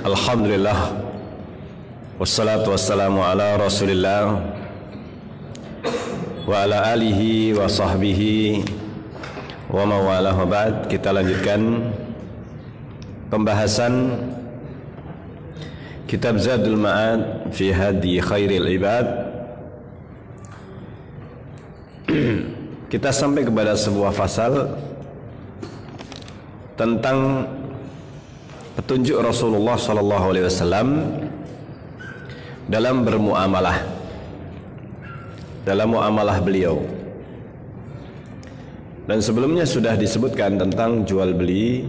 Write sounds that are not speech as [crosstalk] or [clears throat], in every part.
Alhamdulillah Wassalatu wassalamu ala rasulillah Wa ala alihi wa sahbihi Wa mawalahu ba'd Kita lanjutkan Pembahasan Kitab Zadul Ma'ad Fi hadi khairil ibad Kita sampai kepada sebuah fasal Tentang petunjuk Rasulullah Sallallahu Alaihi Wasallam dalam bermuamalah dalam muamalah beliau dan sebelumnya sudah disebutkan tentang jual beli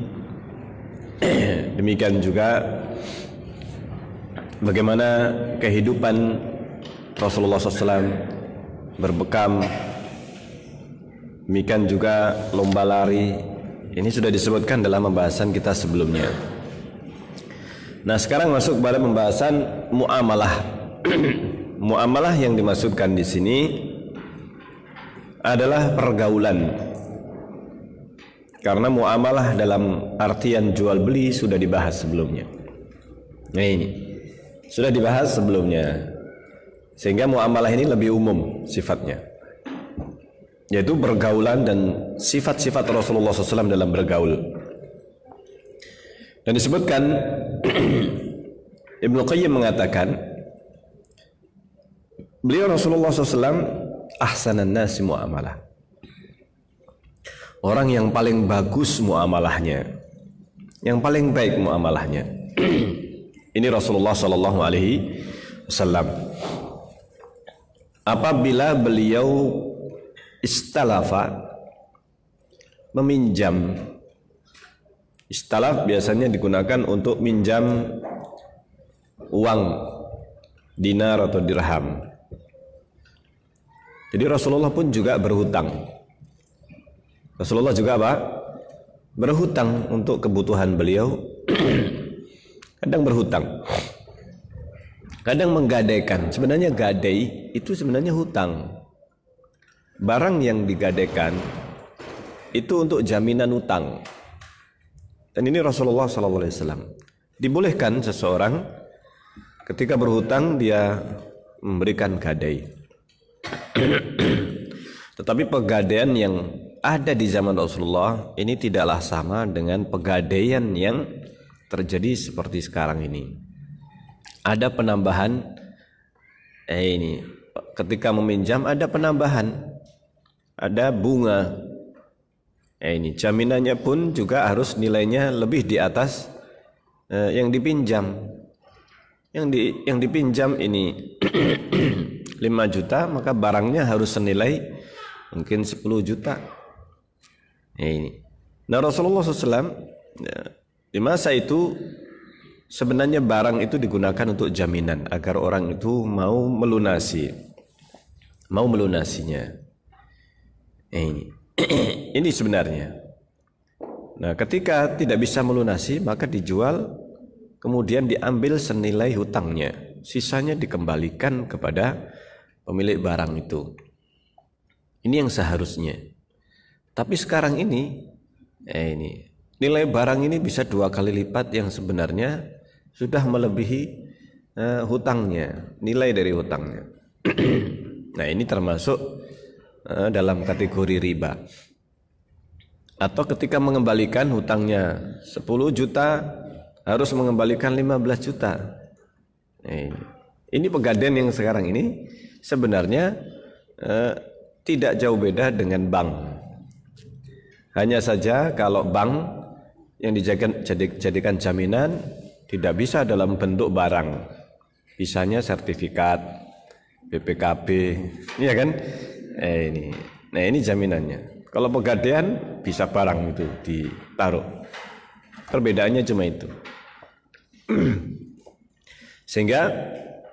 [clears throat] demikian juga bagaimana kehidupan Rasulullah SAW berbekam demikian juga lomba lari ini sudah disebutkan dalam pembahasan kita sebelumnya. Nah sekarang masuk pada pembahasan muamalah. [clears throat] muamalah yang dimaksudkan di sini adalah pergaulan. Karena muamalah dalam artian jual beli sudah dibahas sebelumnya. Nah ini sudah dibahas sebelumnya. Sehingga muamalah ini lebih umum sifatnya. Yaitu pergaulan dan sifat-sifat Rasulullah SAW dalam bergaul. Dan disebutkan [clears throat] Ibnu Qayyim mengatakan beliau Rasulullah SAW ahsanan nasi muamalah. Orang yang paling bagus muamalahnya, yang paling baik muamalahnya. [clears throat] Ini Rasulullah Sallallahu Alaihi Wasallam. Apabila beliau istalafa meminjam Istalaf biasanya digunakan untuk minjam uang dinar atau dirham. Jadi Rasulullah pun juga berhutang. Rasulullah juga apa? Berhutang untuk kebutuhan beliau. [clears throat] Kadang berhutang. Kadang menggadaikan. Sebenarnya gadai itu sebenarnya hutang. Barang yang digadaikan itu untuk jaminan utang. Dan ini Rasulullah sallallahu alaihi wasallam. Dibolehkan seseorang ketika berhutang dia memberikan gadai. [clears throat] Tetapi pegadaian yang ada di zaman Rasulullah ini tidaklah sama dengan pegadaian yang terjadi seperti sekarang ini. Ada penambahan eh ini ketika meminjam ada penambahan ada bunga Eh ini jaminannya pun juga harus nilainya lebih di atas eh, yang dipinjam. Yang di yang dipinjam ini 5 [clears throat] juta, maka barangnya harus senilai mungkin 10 juta. Eh ini. Nah Rasulullah SAW ya, eh, di masa itu sebenarnya barang itu digunakan untuk jaminan agar orang itu mau melunasi, mau melunasinya. Eh ini. [clears throat] ini sebenarnya. Nah, ketika tidak bisa melunasi, maka dijual, kemudian diambil senilai hutangnya. Sisanya dikembalikan kepada pemilik barang itu. Ini yang seharusnya. Tapi sekarang ini, eh ini nilai barang ini bisa dua kali lipat yang sebenarnya sudah melebihi eh, hutangnya, nilai dari hutangnya. [clears throat] nah ini termasuk Eh, dalam kategori riba. Atau ketika mengembalikan hutangnya 10 juta harus mengembalikan 15 juta. Eh, ini pegadaian yang sekarang ini sebenarnya eh, tidak jauh beda dengan bank. Hanya saja kalau bank yang dijadikan jadikan jaminan tidak bisa dalam bentuk barang. Bisanya sertifikat, BPKB, ya kan? Eh ini. Nah, ini jaminannya. Kalau pegadaian bisa barang itu ditaruh. Perbedaannya cuma itu. [clears throat] Sehingga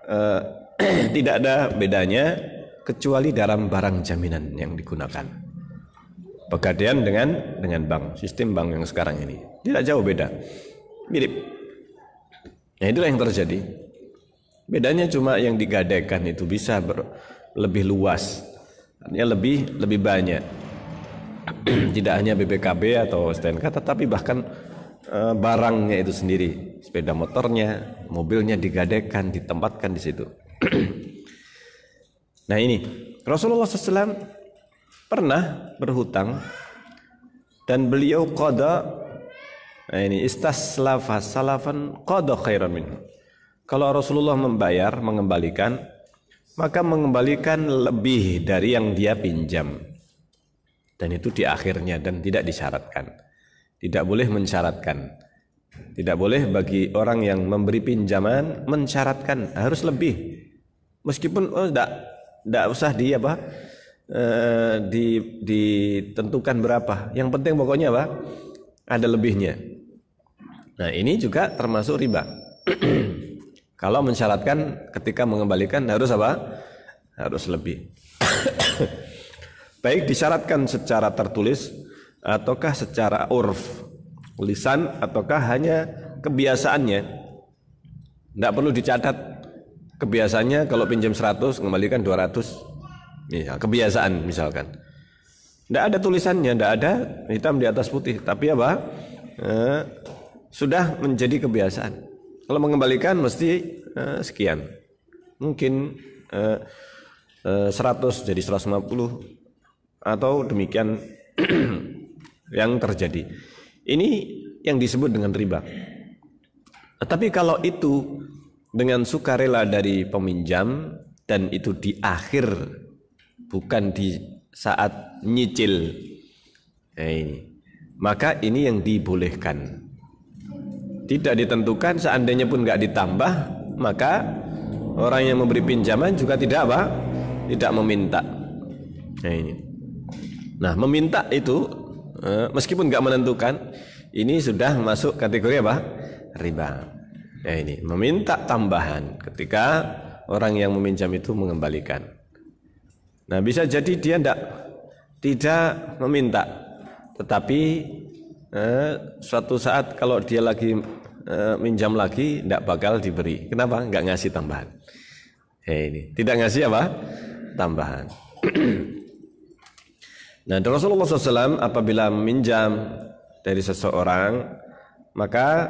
eh, [clears throat] tidak ada bedanya kecuali dalam barang jaminan yang digunakan. Pegadaian dengan dengan bank, sistem bank yang sekarang ini. Tidak jauh beda. Mirip. Nah, itulah yang terjadi. Bedanya cuma yang digadaikan itu bisa ber, lebih luas Artinya lebih lebih banyak. [clears throat] Tidak hanya BBKB atau STNK tetapi bahkan e, barangnya itu sendiri, sepeda motornya, mobilnya digadekan, ditempatkan di situ. [clears throat] nah ini Rasulullah SAW pernah berhutang dan beliau qada nah ini istaslafa salafan qada khairan minhu. Kalau Rasulullah membayar, mengembalikan, maka mengembalikan lebih dari yang dia pinjam. Dan itu di akhirnya dan tidak disyaratkan. Tidak boleh mensyaratkan. Tidak boleh bagi orang yang memberi pinjaman mensyaratkan harus lebih. Meskipun oh tidak tidak usah di apa eh, di ditentukan berapa. Yang penting pokoknya apa ada lebihnya. Nah ini juga termasuk riba. [clears throat] Kalau mensyaratkan ketika mengembalikan harus apa? Harus lebih. [coughs] Baik disyaratkan secara tertulis ataukah secara urf, lisan ataukah hanya kebiasaannya. Tidak perlu dicatat kebiasaannya kalau pinjam 100 kembalikan 200. Ya, kebiasaan misalkan. Tidak ada tulisannya, tidak ada hitam di atas putih, tapi apa? Eh, sudah menjadi kebiasaan. Kalau mengembalikan mesti uh, sekian. Mungkin uh, uh, 100 jadi 150 atau demikian [clears throat] yang terjadi. Ini yang disebut dengan riba. Tapi kalau itu dengan sukarela dari peminjam dan itu di akhir bukan di saat nyicil. eh, Maka ini yang dibolehkan tidak ditentukan seandainya pun nggak ditambah maka orang yang memberi pinjaman juga tidak apa tidak meminta nah ini nah meminta itu eh, meskipun nggak menentukan ini sudah masuk kategori apa riba nah ini meminta tambahan ketika orang yang meminjam itu mengembalikan nah bisa jadi dia tidak tidak meminta tetapi eh, suatu saat kalau dia lagi eh, minjam lagi tidak bakal diberi. Kenapa? Nggak ngasih tambahan. Eh, ini tidak ngasih apa? Tambahan. [clears throat] nah, Rasulullah SAW apabila minjam dari seseorang, maka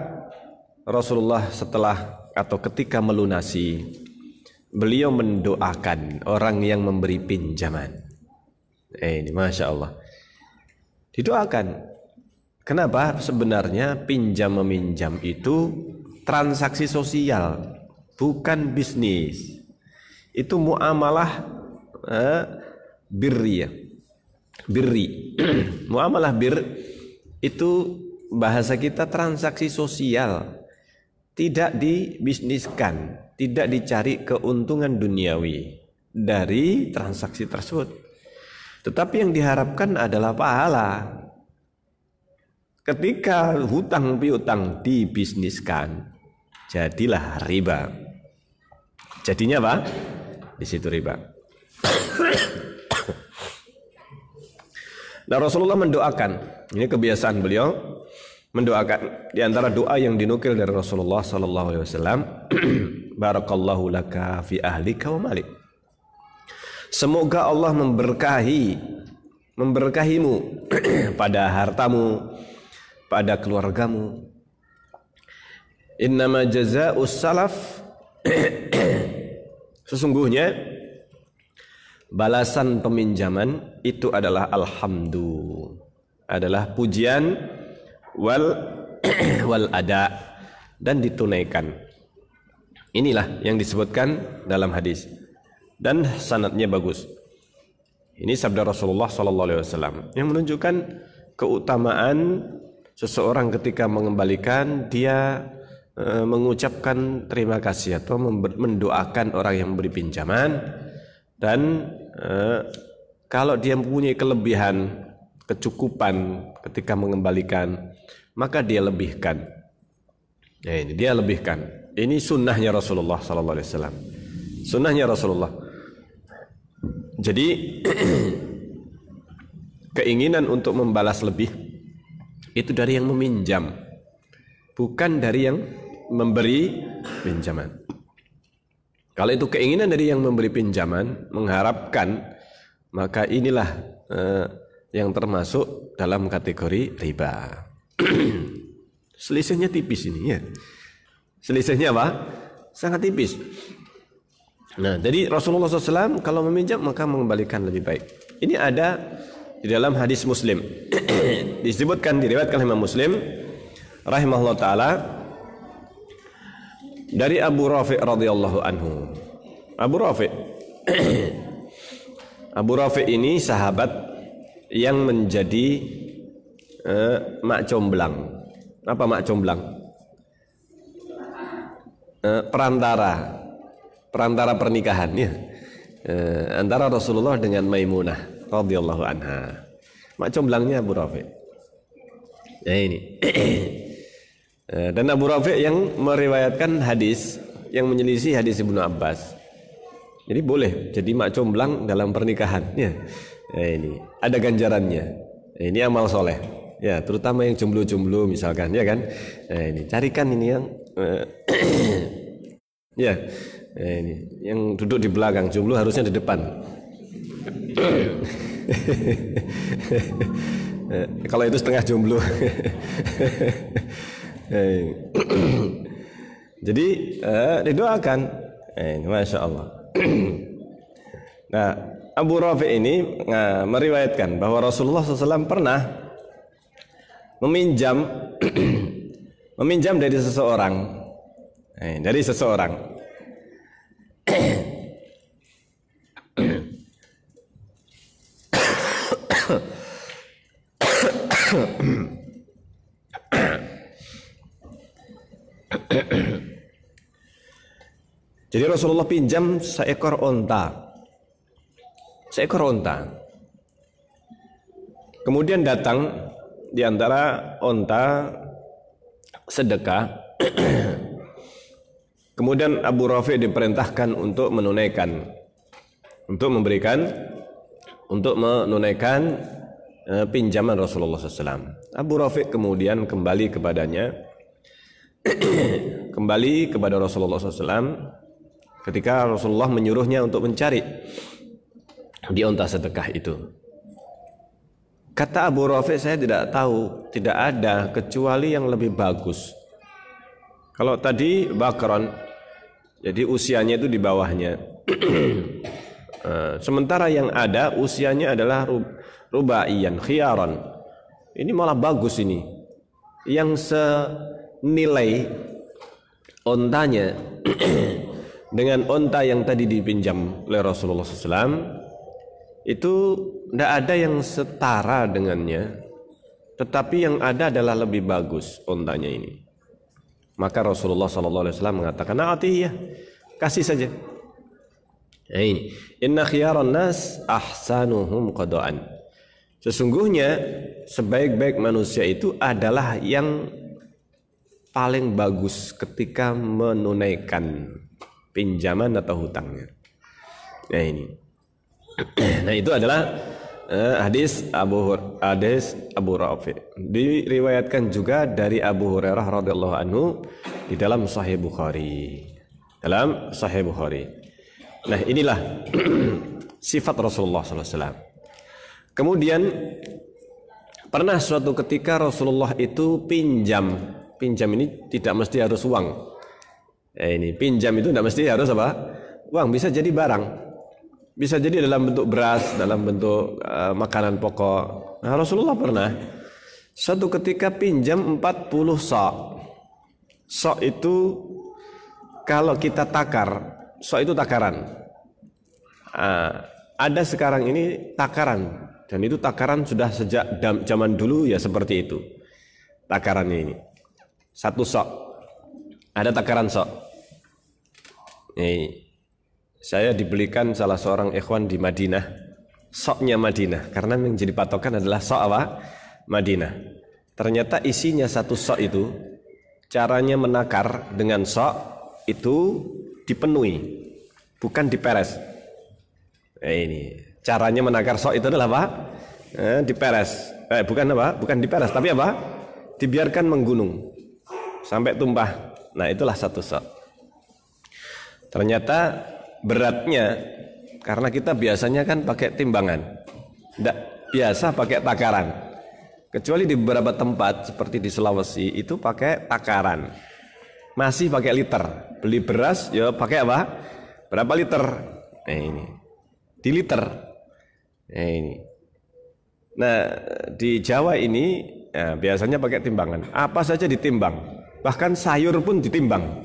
Rasulullah setelah atau ketika melunasi, beliau mendoakan orang yang memberi pinjaman. Eh, ini masya Allah. Didoakan Kenapa sebenarnya pinjam meminjam itu transaksi sosial, bukan bisnis. Itu muamalah eh, birri ya. Birri. [clears throat] muamalah bir itu bahasa kita transaksi sosial. Tidak dibisniskan, tidak dicari keuntungan duniawi dari transaksi tersebut. Tetapi yang diharapkan adalah pahala. Ketika hutang piutang dibisniskan, jadilah riba. Jadinya apa? Di situ riba. [coughs] nah Rasulullah mendoakan, ini kebiasaan beliau mendoakan di antara doa yang dinukil dari Rasulullah sallallahu alaihi wasallam, [coughs] barakallahu laka fi ahlika wa malik. Semoga Allah memberkahi memberkahimu [coughs] pada hartamu, pada keluargamu. Innama jazaa'us salaf sesungguhnya balasan peminjaman itu adalah alhamdu adalah pujian wal [clears throat] wal ada dan ditunaikan. Inilah yang disebutkan dalam hadis dan sanatnya bagus. Ini sabda Rasulullah Sallallahu Alaihi Wasallam yang menunjukkan keutamaan seseorang ketika mengembalikan dia eh, mengucapkan terima kasih atau mendoakan orang yang memberi pinjaman dan eh, kalau dia mempunyai kelebihan kecukupan ketika mengembalikan maka dia lebihkan ya ini dia lebihkan ini sunnahnya Rasulullah Sallallahu Alaihi Wasallam sunnahnya Rasulullah jadi [clears throat] keinginan untuk membalas lebih itu dari yang meminjam bukan dari yang memberi pinjaman kalau itu keinginan dari yang memberi pinjaman mengharapkan maka inilah eh, yang termasuk dalam kategori riba [clears throat] selisihnya tipis ini ya selisihnya apa sangat tipis Nah, jadi Rasulullah SAW kalau meminjam maka mengembalikan lebih baik. Ini ada di dalam hadis Muslim. [clears throat] disebutkan diriwayatkan Imam Muslim rahimahullah taala dari Abu Rafi radhiyallahu anhu. Abu Rafi [clears throat] Abu Rafi ini sahabat yang menjadi uh, mak comblang. Apa mak comblang? Uh, perantara perantara pernikahan ya. Eh, antara Rasulullah dengan Maimunah radhiyallahu anha. Mak comblangnya Abu Rafiq Ya ini. [clears throat] Eh, dan Abu Rafi yang meriwayatkan hadis yang menyelisih hadis Ibnu Abbas. Jadi boleh jadi mak comblang dalam pernikahan. Ya. ya ini ada ganjarannya. Ya, ini amal soleh. Ya, terutama yang jomblo-jomblo misalkan, ya kan? Nah, ini carikan ini yang eh, [clears throat] ya. Nah, ini yang duduk di belakang, jomblo harusnya di depan. [clears throat] Iya. [laughs] Eh, kalau itu setengah jomblo. [laughs] Eh, [clears throat] jadi eh, didoakan. Eh, Masya Allah. [clears throat] nah, Abu Rafi ini nah, meriwayatkan bahwa Rasulullah SAW pernah meminjam [clears throat] meminjam dari seseorang. Eh, dari seseorang. Jadi Rasulullah pinjam seekor onta. Seekor onta. Kemudian datang di antara onta sedekah. [clears throat] Kemudian Abu Rafi diperintahkan untuk menunaikan untuk memberikan untuk menunaikan eh, pinjaman Rasulullah SAW. Abu Rafi kemudian kembali kepadanya [clears throat] kembali kepada Rasulullah SAW ketika Rasulullah menyuruhnya untuk mencari di unta sedekah itu. Kata Abu Rafi saya tidak tahu, tidak ada kecuali yang lebih bagus. Kalau tadi Bakron, jadi usianya itu di bawahnya. [clears throat] Eh, sementara yang ada usianya adalah rubaian, khiaron. Ini malah bagus ini. Yang senilai ontanya [clears throat] dengan onta yang tadi dipinjam oleh Rasulullah SAW itu tidak ada yang setara dengannya tetapi yang ada adalah lebih bagus ontanya ini maka Rasulullah SAW mengatakan ya kasih saja nah, ini inna khiyaran nas ahsanuhum qada'an sesungguhnya sebaik-baik manusia itu adalah yang paling bagus ketika menunaikan pinjaman atau hutangnya. Nah ini. [clears throat] nah itu adalah uh, hadis Abu Hur hadis Abu Rafi. Diriwayatkan juga dari Abu Hurairah radhiyallahu anhu di dalam Sahih Bukhari. Dalam Sahih Bukhari. Nah inilah [clears throat] sifat Rasulullah SAW. Kemudian pernah suatu ketika Rasulullah itu pinjam. Pinjam ini tidak mesti harus uang Ya ini pinjam itu tidak mesti harus apa? Uang bisa jadi barang. Bisa jadi dalam bentuk beras, dalam bentuk uh, makanan pokok. Nah, Rasulullah pernah satu ketika pinjam 40 sok. Sok itu kalau kita takar, sok itu takaran. Uh, ada sekarang ini takaran dan itu takaran sudah sejak zaman dulu ya seperti itu. Takarannya ini. Satu sok. Ada takaran sok. Ini saya dibelikan salah seorang ikhwan di Madinah soknya Madinah karena menjadi patokan adalah sok apa? Madinah ternyata isinya satu sok itu caranya menakar dengan sok itu dipenuhi bukan diperes nah, ini caranya menakar sok itu adalah apa? Eh, diperes eh, bukan apa? bukan diperes tapi apa? dibiarkan menggunung sampai tumpah nah itulah satu sok Ternyata beratnya karena kita biasanya kan pakai timbangan. Tidak biasa pakai takaran. Kecuali di beberapa tempat seperti di Sulawesi itu pakai takaran. Masih pakai liter. Beli beras ya pakai apa? Berapa liter? Nah ini. Di liter. Nah ini. Nah di Jawa ini ya, biasanya pakai timbangan. Apa saja ditimbang. Bahkan sayur pun ditimbang.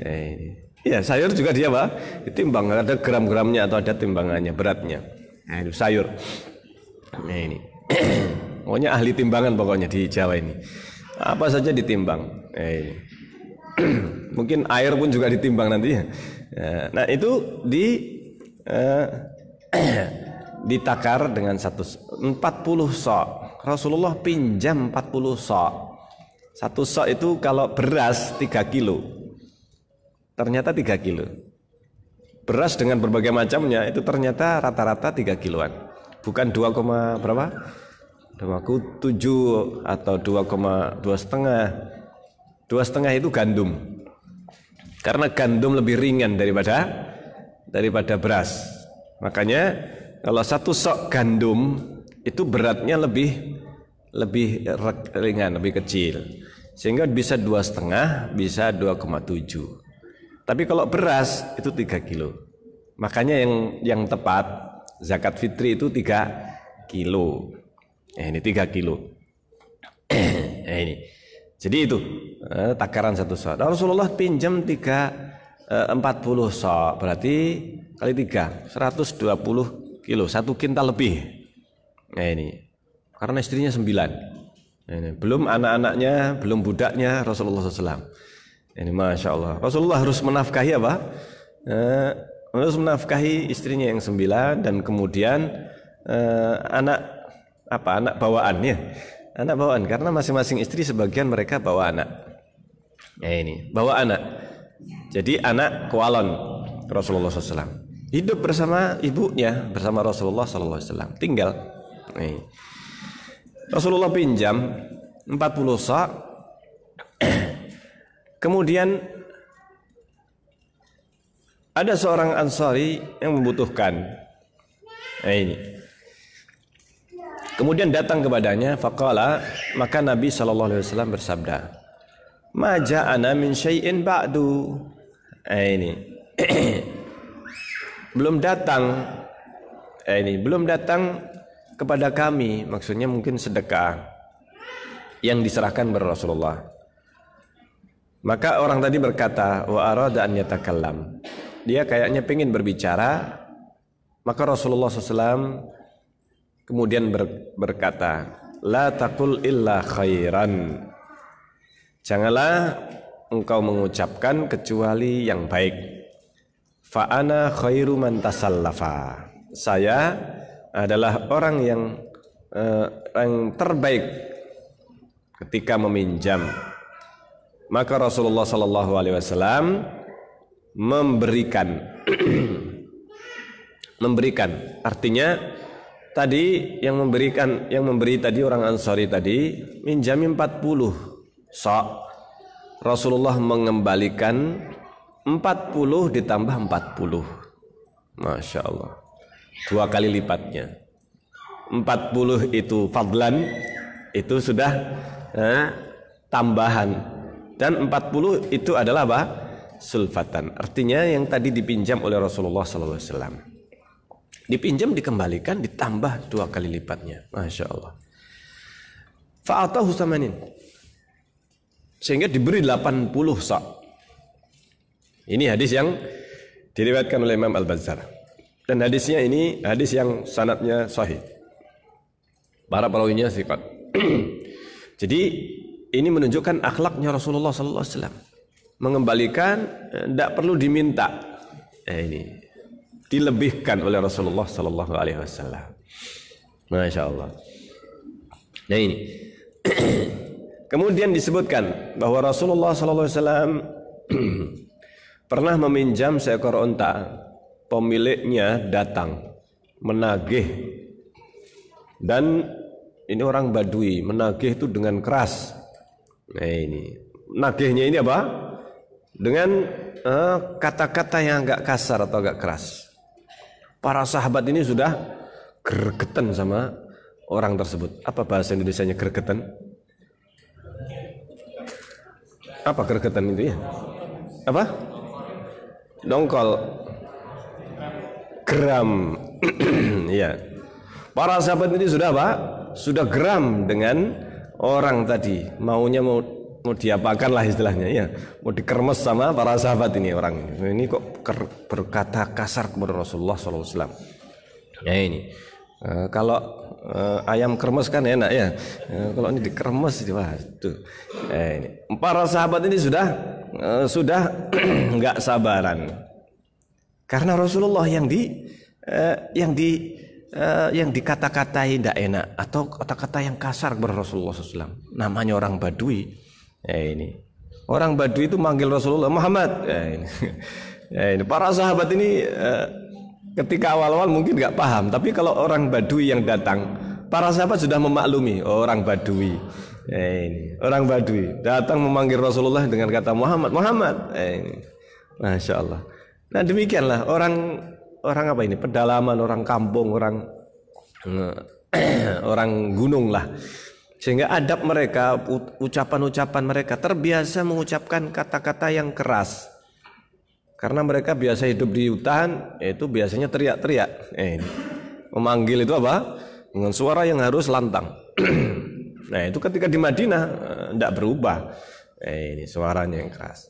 Nah ini. Ya sayur juga dia Pak. Ditimbang ada gram-gramnya atau ada timbangannya beratnya. Nah, itu sayur. Nah, ini. [clears throat] pokoknya ahli timbangan pokoknya di Jawa ini. Apa saja ditimbang. Eh, [clears throat] Mungkin air pun juga ditimbang nanti ya. Nah itu di eh, [clears throat] ditakar dengan satu 40 sok. Rasulullah pinjam 40 sok. Satu sok itu kalau beras 3 kilo ternyata 3 kilo. Beras dengan berbagai macamnya itu ternyata rata-rata 3 kiloan. Bukan 2, berapa? 2,7 atau 2,2 setengah. 2 setengah itu gandum. Karena gandum lebih ringan daripada daripada beras. Makanya kalau satu sok gandum itu beratnya lebih lebih ringan, lebih kecil. Sehingga bisa dua setengah, bisa 2,7. Tapi kalau beras itu 3 kilo. Makanya yang yang tepat zakat fitri itu 3 kilo. Eh, ini 3 kilo. [clears throat] eh, ini. Jadi itu eh, takaran satu sok. Nah, Rasulullah pinjam 3 eh, 40 sok. Berarti kali 3 120 kilo, satu kintal lebih. Nah, ini. Karena istrinya 9. Eh, ini. Belum anak-anaknya, belum budaknya Rasulullah sallallahu alaihi wasallam. Ini masya Allah. Rasulullah harus menafkahi apa? Eh, harus menafkahi istrinya yang sembilan dan kemudian eh, anak apa anak bawaannya, anak bawaan karena masing-masing istri sebagian mereka bawa anak. Ya ini bawa anak. Jadi anak kualon Rasulullah SAW hidup bersama ibunya bersama Rasulullah SAW tinggal. Nih. Rasulullah pinjam 40 sak Kemudian ada seorang Ansari yang membutuhkan. Nah ini. Kemudian datang kepadanya faqala maka Nabi sallallahu alaihi wasallam bersabda, Maja Ana min syai'in ba'du." Nah ini. [clears throat] belum datang nah, ini belum datang kepada kami maksudnya mungkin sedekah yang diserahkan kepada Rasulullah maka orang tadi berkata, wa arada an yatakallam. Dia kayaknya pingin berbicara, maka Rasulullah SAW kemudian ber, berkata, la takul illa khairan. Janganlah engkau mengucapkan kecuali yang baik. Fa'ana khairu man tasallafa. Saya adalah orang yang eh, yang terbaik ketika meminjam maka Rasulullah Sallallahu Alaihi Wasallam memberikan, [clears throat] memberikan. Artinya tadi yang memberikan, yang memberi tadi orang Ansori tadi minjami 40 sok. Rasulullah mengembalikan 40 ditambah 40. Masya Allah. Dua kali lipatnya. 40 itu fadlan, itu sudah eh, tambahan dan 40 itu adalah apa? Sulfatan. Artinya yang tadi dipinjam oleh Rasulullah SAW. Dipinjam dikembalikan ditambah dua kali lipatnya. Masya Allah. Fa'atahu Sehingga diberi 80 sa. Ini hadis yang diriwayatkan oleh Imam Al-Bazzar. Dan hadisnya ini hadis yang sanatnya sahih. Para perawinya sikat. [clears throat] Jadi ini menunjukkan akhlaknya Rasulullah sallallahu alaihi wasallam. Mengembalikan eh, tidak perlu diminta. Eh, ini dilebihkan oleh Rasulullah sallallahu alaihi wasallam. Masya Allah. Nah ini. [clears throat] Kemudian disebutkan bahwa Rasulullah sallallahu alaihi wasallam [clears throat] pernah meminjam seekor unta. Pemiliknya datang menagih dan ini orang Badui menagih itu dengan keras Nah ini nadihnya ini apa? Dengan eh, kata-kata uh, yang agak kasar atau agak keras. Para sahabat ini sudah gergetan sama orang tersebut. Apa bahasa Indonesia-nya gergetan? Apa gergetan itu ya? Apa? Dongkol. Geram. [clears throat] Iya. Para sahabat ini sudah apa? Sudah geram dengan orang tadi maunya mau mau diapakan lah istilahnya ya mau dikermes sama para sahabat ini orang ini nah, ini kok berkata kasar kepada Rasulullah SAW ya ini e, kalau e, ayam kermes kan enak ya e, kalau ini dikermes itu wah itu e, ini. para sahabat ini sudah e, sudah [clears throat] nggak sabaran karena Rasulullah yang di e, yang di Eh, yang dikata-katai tidak enak atau kata-kata yang kasar kepada Rasulullah SAW. Namanya orang Badui. Ya ini. Orang Badui itu manggil Rasulullah Muhammad. Ya ini. Ya [laughs] ini. Para sahabat ini ketika awal-awal mungkin nggak paham, tapi kalau orang Badui yang datang, para sahabat sudah memaklumi oh, orang Badui. Ya ini. Orang Badui datang memanggil Rasulullah dengan kata Muhammad, Muhammad. Ya ini. Masya Allah. Nah demikianlah orang orang apa ini pedalaman orang kampung orang [clears throat] orang gunung lah sehingga adab mereka ucapan-ucapan mereka terbiasa mengucapkan kata-kata yang keras karena mereka biasa hidup di hutan itu biasanya teriak-teriak eh, memanggil itu apa dengan suara yang harus lantang [clears throat] nah itu ketika di Madinah tidak eh, berubah eh, ini suaranya yang keras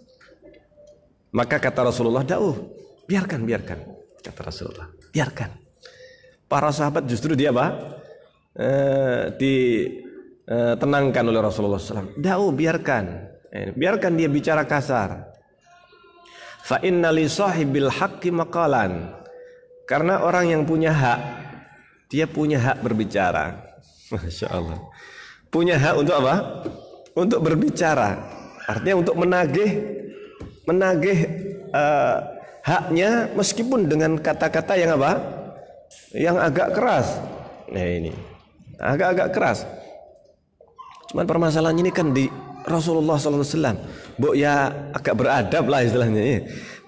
maka kata Rasulullah dauh biarkan biarkan kata Rasulullah biarkan para sahabat justru dia apa e, eh, ditenangkan eh, oleh Rasulullah SAW dau biarkan e, biarkan dia bicara kasar fa inna li sahibil haqqi maqalan karena orang yang punya hak dia punya hak berbicara [laughs] Masya Allah punya hak untuk apa untuk berbicara artinya untuk menagih menagih uh, haknya meskipun dengan kata-kata yang apa? Yang agak keras. Nah ini agak-agak keras. Cuman permasalahan ini kan di Rasulullah SAW. Bu ya agak beradab lah istilahnya. ini.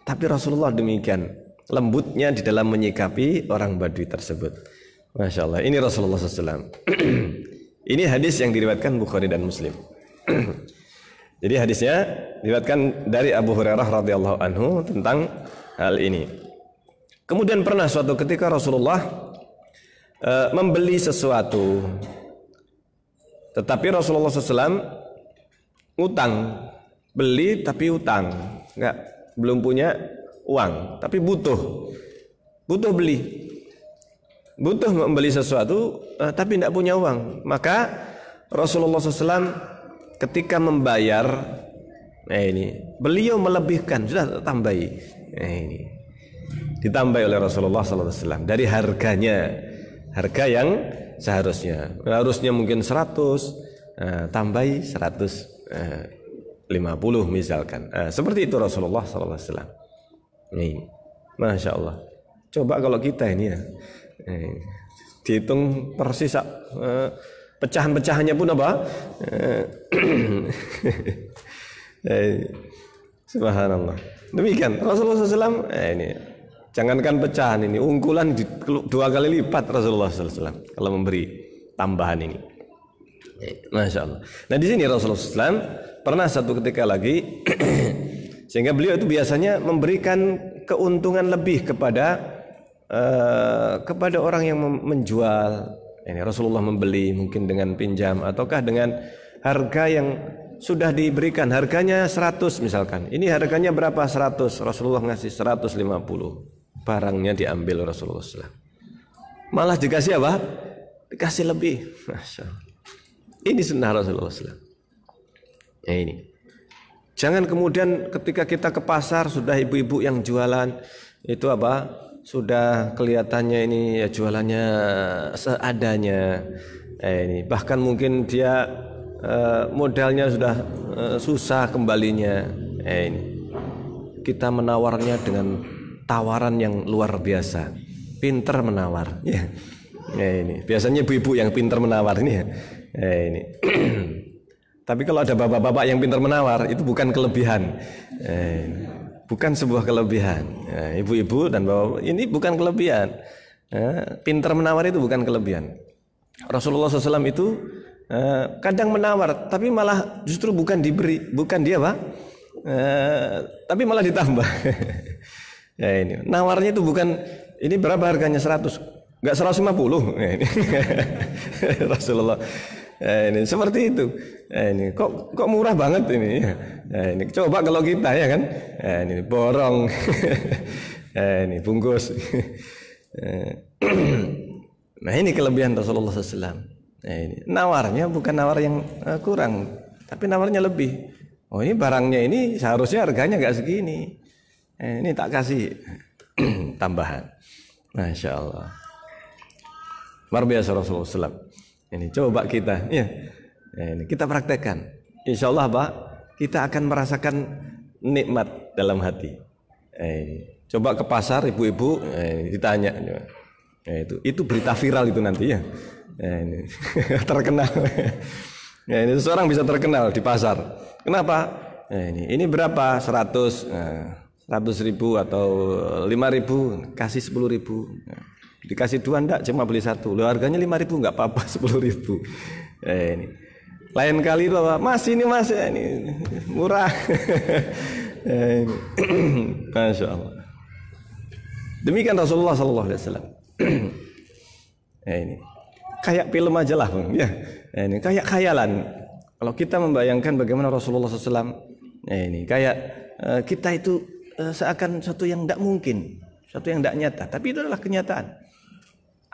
Tapi Rasulullah demikian lembutnya di dalam menyikapi orang Badui tersebut. Masya Allah. Ini Rasulullah SAW. [clears throat] ini hadis yang diriwatkan Bukhari dan Muslim. [clears throat] Jadi hadisnya diriwatkan dari Abu Hurairah radhiyallahu anhu tentang hal ini. Kemudian pernah suatu ketika Rasulullah e, membeli sesuatu, tetapi Rasulullah SAW utang, beli tapi utang, nggak belum punya uang, tapi butuh, butuh beli, butuh membeli sesuatu, e, tapi tidak punya uang, maka Rasulullah SAW ketika membayar Nah ini beliau melebihkan sudah tambahi ini eh, ditambah oleh Rasulullah SAW dari harganya harga yang seharusnya harusnya mungkin 100 eh, tambahi 150 eh, misalkan eh, seperti itu Rasulullah SAW ini Masya Allah coba kalau kita ini ya eh, dihitung persis eh, pecahan-pecahannya pun apa eh, [clears throat] eh Subhanallah Demikian Rasulullah SAW eh, ini jangankan pecahan ini unggulan di, dua kali lipat Rasulullah SAW kalau memberi tambahan ini. Eh, Masya Allah. Nah di sini Rasulullah SAW pernah satu ketika lagi [clears throat] sehingga beliau itu biasanya memberikan keuntungan lebih kepada Uh, kepada orang yang menjual ini Rasulullah membeli mungkin dengan pinjam ataukah dengan harga yang sudah diberikan harganya 100 misalkan. Ini harganya berapa? 100. Rasulullah ngasih 150. Barangnya diambil Rasulullah SAW. Malah dikasih apa? Dikasih lebih. Ini sunnah Rasulullah SAW. Ya ini. Jangan kemudian ketika kita ke pasar sudah ibu-ibu yang jualan itu apa? Sudah kelihatannya ini ya jualannya seadanya. Eh, ini bahkan mungkin dia Eh, modalnya sudah eh, susah kembalinya eh, ini kita menawarnya dengan tawaran yang luar biasa pinter menawar [laughs] ya eh, ini biasanya ibu-ibu yang pinter menawar ini ya. eh, ini [clears throat] tapi kalau ada bapak-bapak yang pinter menawar itu bukan kelebihan eh, bukan sebuah kelebihan eh, ibu-ibu eh, dan bapak ini bukan kelebihan eh, pinter menawar itu bukan kelebihan Rasulullah SAW itu Eh, kadang menawar tapi malah justru bukan diberi bukan dia pak eh, tapi malah ditambah [laughs] ya ini nawarnya itu bukan ini berapa harganya 100 nggak 150 [laughs] ya, ini. [laughs] Rasulullah ya, ini seperti itu ya, ini kok kok murah banget ini ya, ini coba kalau kita ya kan ya, ini borong ya, ini bungkus ya. [clears throat] nah ini kelebihan Rasulullah SAW Nah, ini nawarnya bukan nawar yang uh, kurang, tapi nawarnya lebih. Oh ini barangnya ini seharusnya harganya nggak segini. Eh, ini tak kasih [clears throat] tambahan. Masya Allah. Luar biasa Rasulullah SAW. Ini coba kita, ya. Eh, ini kita praktekkan. Insya Allah Pak, kita akan merasakan nikmat dalam hati. Eh, coba ke pasar ibu-ibu eh, ditanya. Eh, itu itu berita viral itu nanti ya. Ya, ini [laughs] terkenal. ya, ini seorang bisa terkenal di pasar. Kenapa? Ya, ini ini berapa? 100 ya, seratus ribu atau lima ribu kasih sepuluh ribu ya. dikasih dua ndak cuma beli satu lo harganya lima ribu nggak apa-apa [laughs] sepuluh ribu ya, ini lain kali bahwa mas ini mas ya, ini murah [laughs] ya, ini. [clears throat] masya Allah demikian Rasulullah Sallallahu Alaihi Wasallam [clears throat] ya, ini kayak film aja lah ya nah, ini kayak khayalan kalau kita membayangkan bagaimana Rasulullah SAW nah, ini kayak eh, kita itu eh, seakan satu yang tidak mungkin satu yang tidak nyata tapi itu adalah kenyataan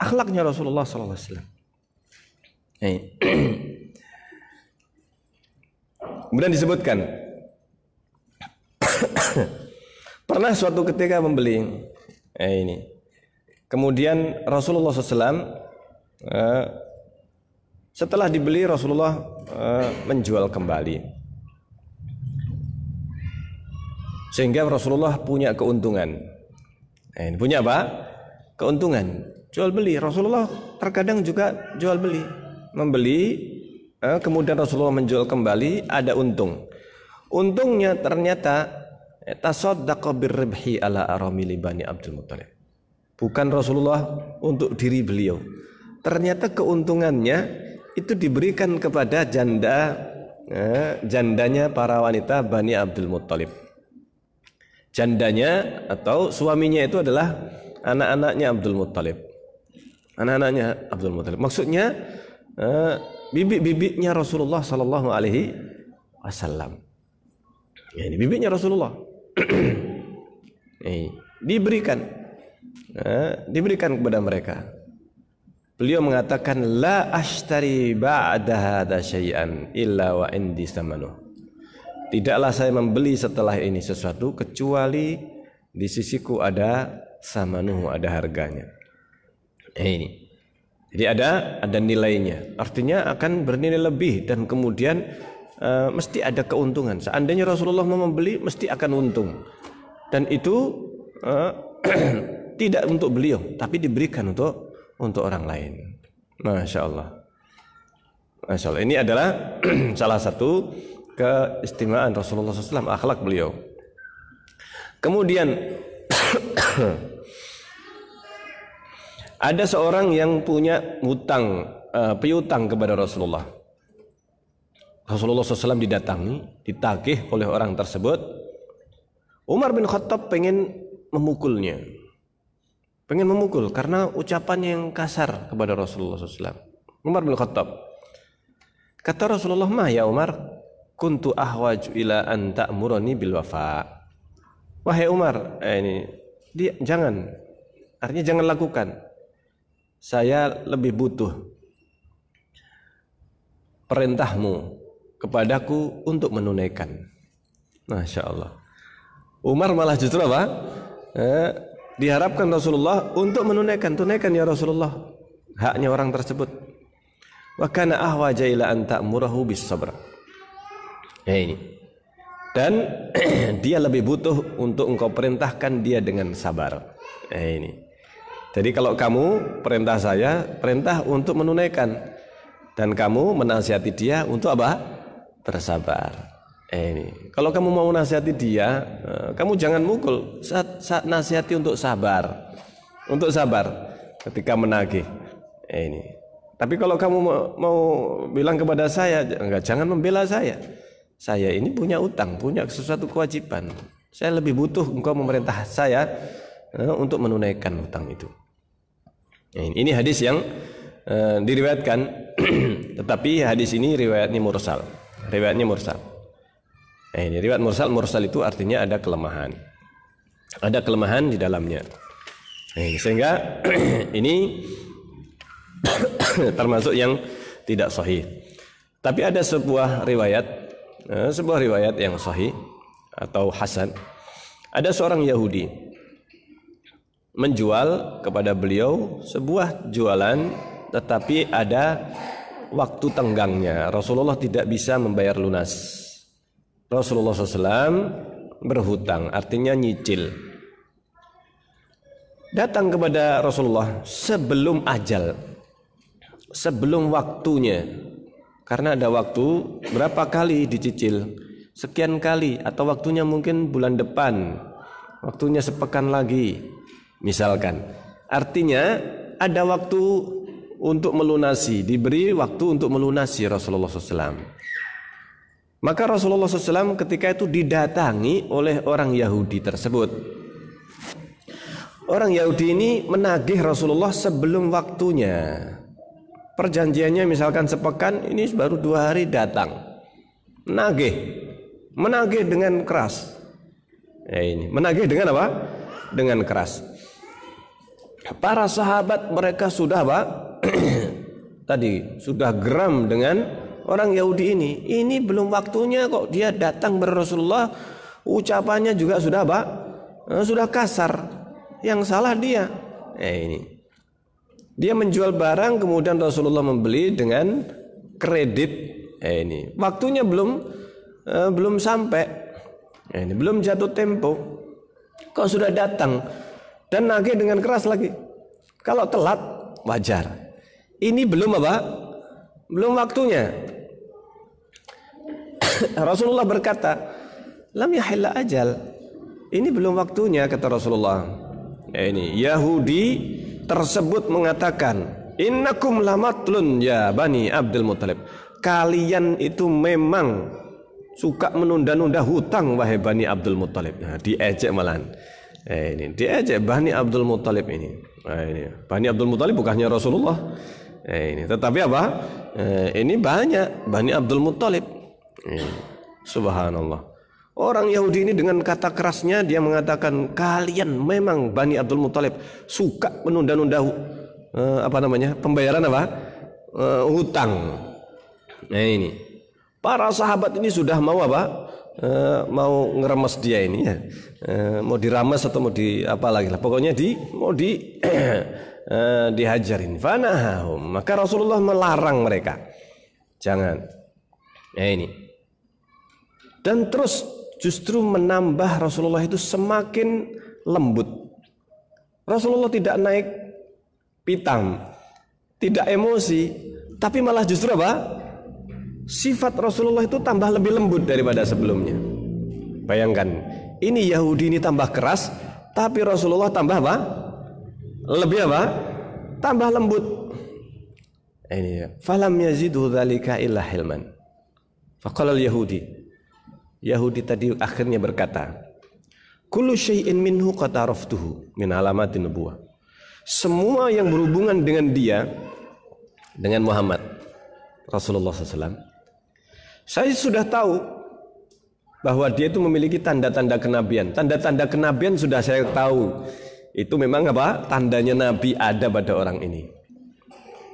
akhlaknya Rasulullah SAW nah, [coughs] kemudian disebutkan [coughs] pernah suatu ketika membeli ini kemudian Rasulullah SAW Eh, setelah dibeli Rasulullah eh, menjual kembali. Sehingga Rasulullah punya keuntungan. Eh, punya apa? Keuntungan. Jual beli. Rasulullah terkadang juga jual beli. Membeli, eh, kemudian Rasulullah menjual kembali, ada untung. Untungnya ternyata tasaddaqa birribhi ala aramili bani Abdul Muttalib. Bukan Rasulullah untuk diri beliau, ternyata keuntungannya itu diberikan kepada janda eh, jandanya para wanita Bani Abdul Muttalib jandanya atau suaminya itu adalah anak-anaknya Abdul Muttalib anak-anaknya Abdul Muttalib maksudnya bibit eh, bibik-bibiknya Rasulullah Shallallahu Alaihi Wasallam ya, ini bibiknya Rasulullah [clears throat] diberikan eh, diberikan kepada mereka Beliau mengatakan la ashtari ba'da hadza syai'an illa wa indi samanu. Tidaklah saya membeli setelah ini sesuatu kecuali di sisiku ada samanuh ada harganya. Nah, ini. Jadi ada ada nilainya. Artinya akan bernilai lebih dan kemudian uh, mesti ada keuntungan. Seandainya Rasulullah mau membeli mesti akan untung. Dan itu uh, [clears throat] tidak untuk beliau tapi diberikan untuk untuk orang lain. Masya Allah. Masya Allah. Ini adalah [clears throat] salah satu keistimewaan Rasulullah SAW, akhlak beliau. Kemudian [clears throat] ada seorang yang punya hutang, uh, piutang kepada Rasulullah. Rasulullah SAW didatangi, ditagih oleh orang tersebut. Umar bin Khattab pengen memukulnya pengen memukul karena ucapan yang kasar kepada Rasulullah SAW. Umar bin Khattab. Kata Rasulullah, "Mah ya Umar, kuntu ahwaju ila an muroni bil wafa." Wahai Umar, eh ini dia jangan artinya jangan lakukan. Saya lebih butuh perintahmu kepadaku untuk menunaikan. Masya Allah. Umar malah justru apa? Eh, diharapkan Rasulullah untuk menunaikan tunaikan ya Rasulullah haknya orang tersebut wa kana ahwaja ila an ta'murahu bis sabr ya ini dan [clears throat] dia lebih butuh untuk engkau perintahkan dia dengan sabar ya ini jadi kalau kamu perintah saya perintah untuk menunaikan dan kamu menasihati dia untuk apa bersabar eh ini kalau kamu mau nasihati dia eh, kamu jangan mukul saat, saat nasihati untuk sabar untuk sabar ketika menagih eh ini tapi kalau kamu mau, mau bilang kepada saya enggak jangan membela saya saya ini punya utang punya sesuatu kewajiban saya lebih butuh engkau memerintah saya eh, untuk menunaikan utang itu eh, ini hadis yang diriwayatkan [clears throat] tetapi hadis ini riwayatnya mursal riwayatnya mursal Eh, ini riwayat mursal mursal itu artinya ada kelemahan. Ada kelemahan di dalamnya. Eh, sehingga [clears throat] ini [clears throat] termasuk yang tidak sahih. Tapi ada sebuah riwayat, eh, sebuah riwayat yang sahih atau hasan. Ada seorang Yahudi menjual kepada beliau sebuah jualan tetapi ada waktu tenggangnya. Rasulullah tidak bisa membayar lunas Rasulullah SAW berhutang, artinya nyicil. Datang kepada Rasulullah sebelum ajal, sebelum waktunya. Karena ada waktu berapa kali dicicil, sekian kali atau waktunya mungkin bulan depan, waktunya sepekan lagi, misalkan. Artinya ada waktu untuk melunasi, diberi waktu untuk melunasi Rasulullah SAW. Maka Rasulullah SAW ketika itu didatangi oleh orang Yahudi tersebut. Orang Yahudi ini menagih Rasulullah sebelum waktunya. Perjanjiannya misalkan sepekan, ini baru dua hari datang. Menagih, menagih dengan keras. Ya ini, menagih dengan apa? Dengan keras. Para sahabat mereka sudah apa? [clears throat] Tadi sudah geram dengan orang Yahudi ini, ini belum waktunya kok dia datang ber ucapannya juga sudah pak eh, Sudah kasar. Yang salah dia. Eh ini. Dia menjual barang kemudian Rasulullah membeli dengan kredit. Eh ini. Waktunya belum eh, belum sampai. Eh, ini belum jatuh tempo. Kok sudah datang dan nagih dengan keras lagi. Kalau telat wajar. Ini belum apa? Belum waktunya. [laughs] Rasulullah berkata, "Lam yahilla ajal." Ini belum waktunya kata Rasulullah. Ya ini Yahudi tersebut mengatakan, "Innakum lamatlun ya Bani Abdul Muthalib." Kalian itu memang suka menunda-nunda hutang wahai Bani Abdul Muthalib. Nah, diejek malahan. Ya ini diejek Bani Abdul Muthalib ini. Ya ini. Bani Abdul Muthalib bukannya Rasulullah. Ya ini tetapi apa? Ya ini banyak Bani Abdul Muthalib. Iya. Subhanallah. Orang Yahudi ini dengan kata kerasnya dia mengatakan kalian memang Bani Abdul Muthalib suka menunda-nunda uh, apa namanya? pembayaran apa? Uh, hutang. Nah ini. Para sahabat ini sudah mau apa? Uh, mau ngeremes dia ini ya. Uh, mau diramas atau mau di apa lagi lah. Pokoknya di mau di uh, [clears throat] dihajarin. Fanahum. Maka Rasulullah melarang mereka. Jangan. Nah ini. Dan terus justru menambah Rasulullah itu semakin lembut. Rasulullah tidak naik pitam, tidak emosi, tapi malah justru apa? Sifat Rasulullah itu tambah lebih lembut daripada sebelumnya. Bayangkan, ini Yahudi ini tambah keras, tapi Rasulullah tambah apa? Lebih apa? Tambah lembut. Ini ya. Falam yazidu dzalika illa hilman. Faqala yahudi Yahudi tadi akhirnya berkata, Kullu syai'in minhu qad araftuhu min alamatin nubuwah. Semua yang berhubungan dengan dia dengan Muhammad Rasulullah SAW saya sudah tahu bahwa dia itu memiliki tanda-tanda kenabian tanda-tanda kenabian sudah saya tahu itu memang apa tandanya Nabi ada pada orang ini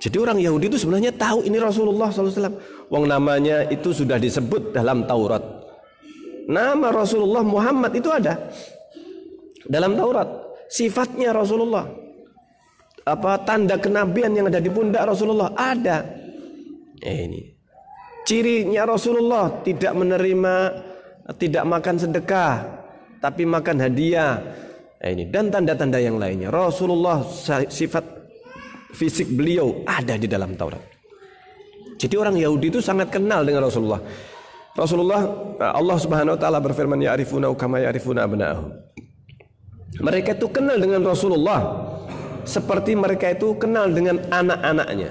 jadi orang Yahudi itu sebenarnya tahu ini Rasulullah SAW wong namanya itu sudah disebut dalam Taurat nama Rasulullah Muhammad itu ada dalam Taurat. Sifatnya Rasulullah. Apa tanda kenabian yang ada di pundak Rasulullah ada. Eh, ini. Cirinya Rasulullah tidak menerima tidak makan sedekah tapi makan hadiah. Eh, ini dan tanda-tanda yang lainnya. Rasulullah sifat fisik beliau ada di dalam Taurat. Jadi orang Yahudi itu sangat kenal dengan Rasulullah. Rasulullah Allah Subhanahu wa taala berfirman ya arifuna kama ya arifuna abna'ahum. Mereka itu kenal dengan Rasulullah seperti mereka itu kenal dengan anak-anaknya.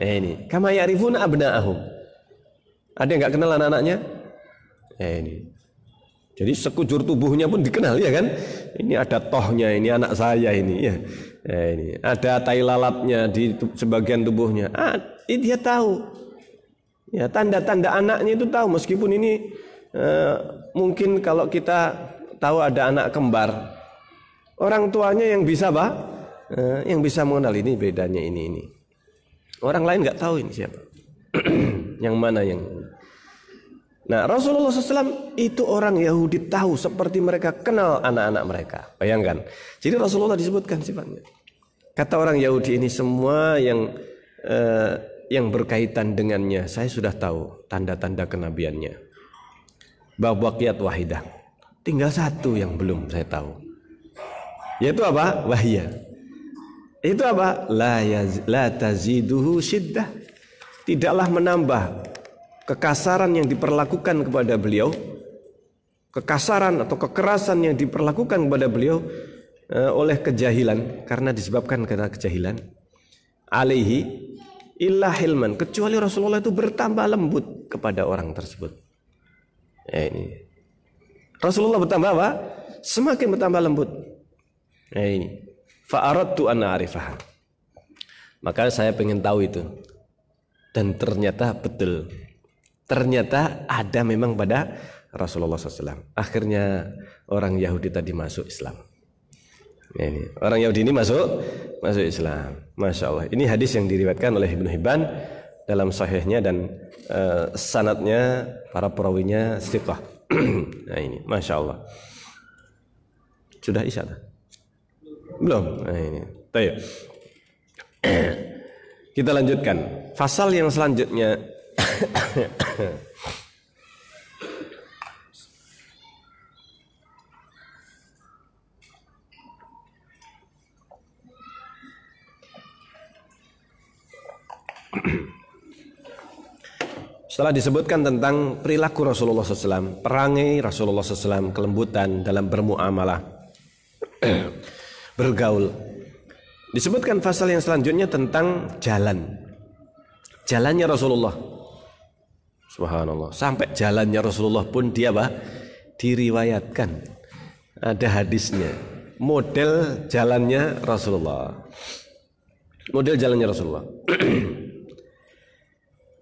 Eh ini, kama ya arifuna abna'ahum. Ada yang nggak kenal anak-anaknya? Eh ini. Jadi sekujur tubuhnya pun dikenal ya kan? Ini ada tohnya, ini anak saya ini ya. Eh ini, ada tai lalatnya di sebagian tubuhnya. Ah, dia tahu Ya, tanda-tanda anaknya itu tahu meskipun ini eh, mungkin kalau kita tahu ada anak kembar, orang tuanya yang bisa Pak. Eh, yang bisa mengenal ini bedanya ini ini. Orang lain nggak tahu ini siapa. [clears throat] yang mana yang Nah Rasulullah SAW itu orang Yahudi tahu seperti mereka kenal anak-anak mereka. Bayangkan. Jadi Rasulullah disebutkan sifatnya. Kata orang Yahudi ini semua yang eh, yang berkaitan dengannya saya sudah tahu tanda-tanda kenabiannya wakiat wahidah tinggal satu yang belum saya tahu yaitu apa wahya itu apa la, yaz, la taziduhu syiddah tidaklah menambah kekasaran yang diperlakukan kepada beliau kekasaran atau kekerasan yang diperlakukan kepada beliau eh, oleh kejahilan karena disebabkan karena kejahilan alaihi Ilah hilman. Kecuali Rasulullah itu bertambah lembut kepada orang tersebut. Ya ini. Rasulullah bertambah apa? Semakin bertambah lembut. Ya ini. Fa'aradtu an arifah. Maka saya pengen tahu itu. Dan ternyata betul. Ternyata ada memang pada Rasulullah SAW. Akhirnya orang Yahudi tadi masuk Islam. Ini orang Yahudi ini masuk masuk Islam. Masya Allah. Ini hadis yang diriwayatkan oleh Ibnu Hibban dalam sahihnya dan uh, sanatnya para perawinya istiqah. [clears throat] nah ini, masya Allah. Sudah isya Belum. Nah ini. tayo [clears throat] Kita lanjutkan. Fasal yang selanjutnya [clears throat] [clears throat] Setelah disebutkan tentang perilaku Rasulullah SAW, perangai Rasulullah SAW, kelembutan dalam bermuamalah, [clears throat] bergaul. Disebutkan pasal yang selanjutnya tentang jalan. Jalannya Rasulullah. Subhanallah. Sampai jalannya Rasulullah pun dia apa? Diriwayatkan. Ada hadisnya. Model jalannya Rasulullah. Model jalannya Rasulullah. [clears throat]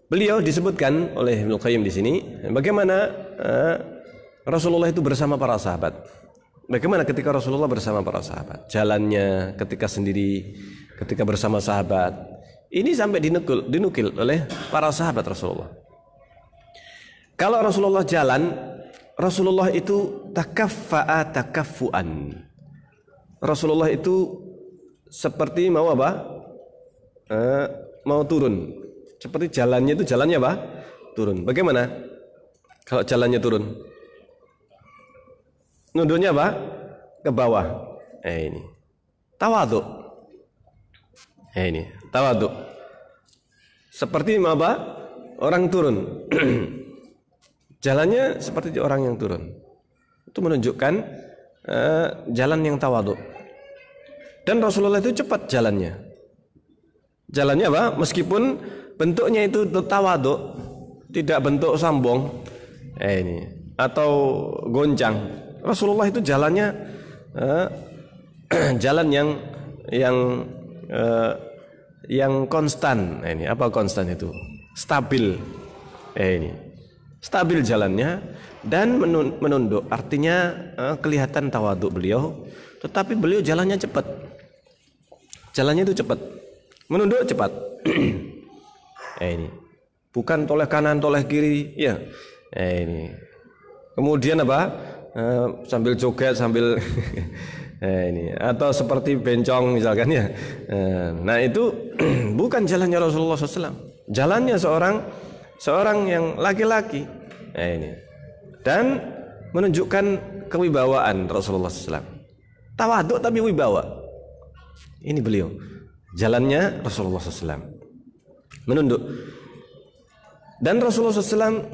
Beliau disebutkan oleh Ibnu Qayyim di sini bagaimana eh, Rasulullah itu bersama para sahabat. Bagaimana ketika Rasulullah bersama para sahabat? Jalannya ketika sendiri, ketika bersama sahabat. Ini sampai dinukil, dinukil oleh para sahabat Rasulullah. Kalau Rasulullah jalan, Rasulullah itu takaffa'a takaffuan. Rasulullah itu seperti mau apa? Eh, mau turun seperti jalannya itu jalannya apa? Turun. Bagaimana? Kalau jalannya turun? Nudunya apa? Ke bawah. Eh ini. Tawaduk. Eh ini. Tawaduk. Seperti apa? Orang turun. [clears throat] jalannya seperti orang yang turun. Itu menunjukkan uh, jalan yang tawaduk. Dan Rasulullah itu cepat jalannya. Jalannya apa? Meskipun bentuknya itu tawaduk tidak bentuk sambong eh ini atau goncang Rasulullah itu jalannya eh, [clears throat] jalan yang yang eh, yang konstan eh, ini apa konstan itu stabil eh, ini stabil jalannya dan menunduk artinya eh, kelihatan tawaduk beliau tetapi beliau jalannya cepat jalannya itu cepat menunduk cepat [clears throat] Eh ini. Bukan toleh kanan, toleh kiri. Ya. eh ini. Kemudian apa? Eh, sambil joget, sambil [laughs] eh, ini atau seperti bencong misalkan ya. Eh, nah itu [clears throat] bukan jalannya Rasulullah SAW. Jalannya seorang seorang yang laki-laki. Eh, ini dan menunjukkan kewibawaan Rasulullah SAW. Tawaduk tapi wibawa. Ini beliau jalannya Rasulullah SAW menunduk. Dan Rasulullah SAW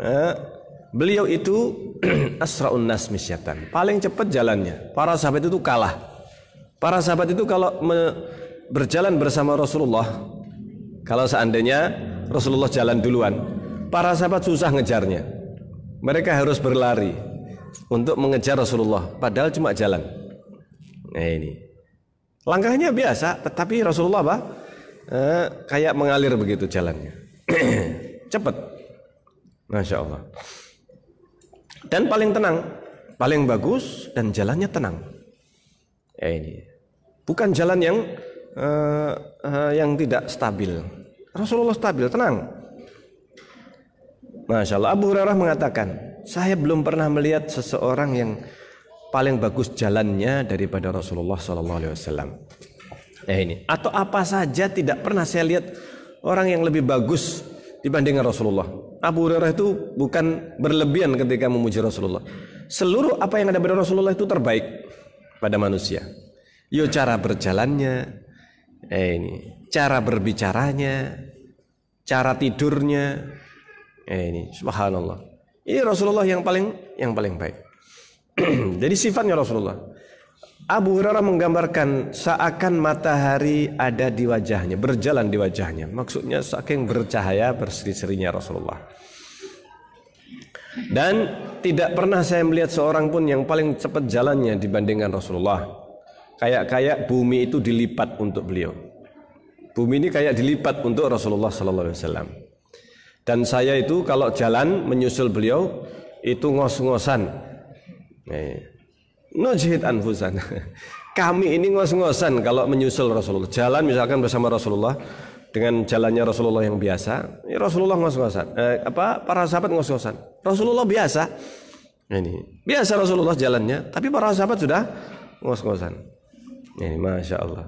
eh, beliau itu [clears throat] asraun nas misyatan, paling cepat jalannya. Para sahabat itu kalah. Para sahabat itu kalau berjalan bersama Rasulullah, kalau seandainya Rasulullah jalan duluan, para sahabat susah ngejarnya. Mereka harus berlari untuk mengejar Rasulullah, padahal cuma jalan. Nah ini. Langkahnya biasa, tetapi Rasulullah apa? Eh, kayak mengalir begitu jalannya [clears throat] cepet Masya Allah dan paling tenang paling bagus dan jalannya tenang ya ini bukan jalan yang eh, eh, yang tidak stabil Rasulullah stabil tenang Masya Allah Abu Hurairah mengatakan saya belum pernah melihat seseorang yang paling bagus jalannya daripada Rasulullah Sallallahu Alaihi Wasallam. Ya ini. Atau apa saja tidak pernah saya lihat orang yang lebih bagus dibandingkan Rasulullah. Abu Hurairah itu bukan berlebihan ketika memuji Rasulullah. Seluruh apa yang ada pada Rasulullah itu terbaik pada manusia. Yo cara berjalannya, eh ini, cara berbicaranya, cara tidurnya, eh ini, subhanallah. Ini Rasulullah yang paling yang paling baik. [clears throat] Jadi sifatnya Rasulullah. Abu Hurairah menggambarkan seakan matahari ada di wajahnya, berjalan di wajahnya. Maksudnya saking bercahaya berseri-serinya Rasulullah. Dan tidak pernah saya melihat seorang pun yang paling cepat jalannya dibandingkan Rasulullah. Kayak-kayak bumi itu dilipat untuk beliau. Bumi ini kayak dilipat untuk Rasulullah sallallahu alaihi wasallam. Dan saya itu kalau jalan menyusul beliau itu ngos-ngosan. Nah, Nujhid anfusan. [laughs] Kami ini ngos-ngosan kalau menyusul Rasulullah. Jalan misalkan bersama Rasulullah dengan jalannya Rasulullah yang biasa, ya Rasulullah ngos-ngosan. Eh, apa para sahabat ngos-ngosan? Rasulullah biasa. Ini biasa Rasulullah jalannya, tapi para sahabat sudah ngos-ngosan. Ini masya Allah.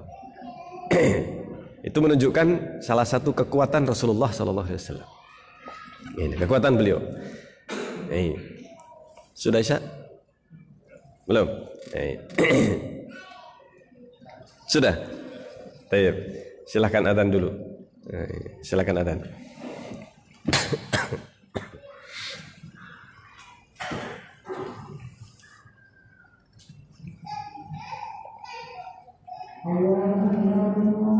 [clears throat] Itu menunjukkan salah satu kekuatan Rasulullah Sallallahu Alaihi Wasallam. Ini kekuatan beliau. Ini. Sudah Isya? Belum. Eh. [coughs] Sudah. Tayyib. Silahkan adzan dulu. Eh, Silahkan adzan. [coughs] Allah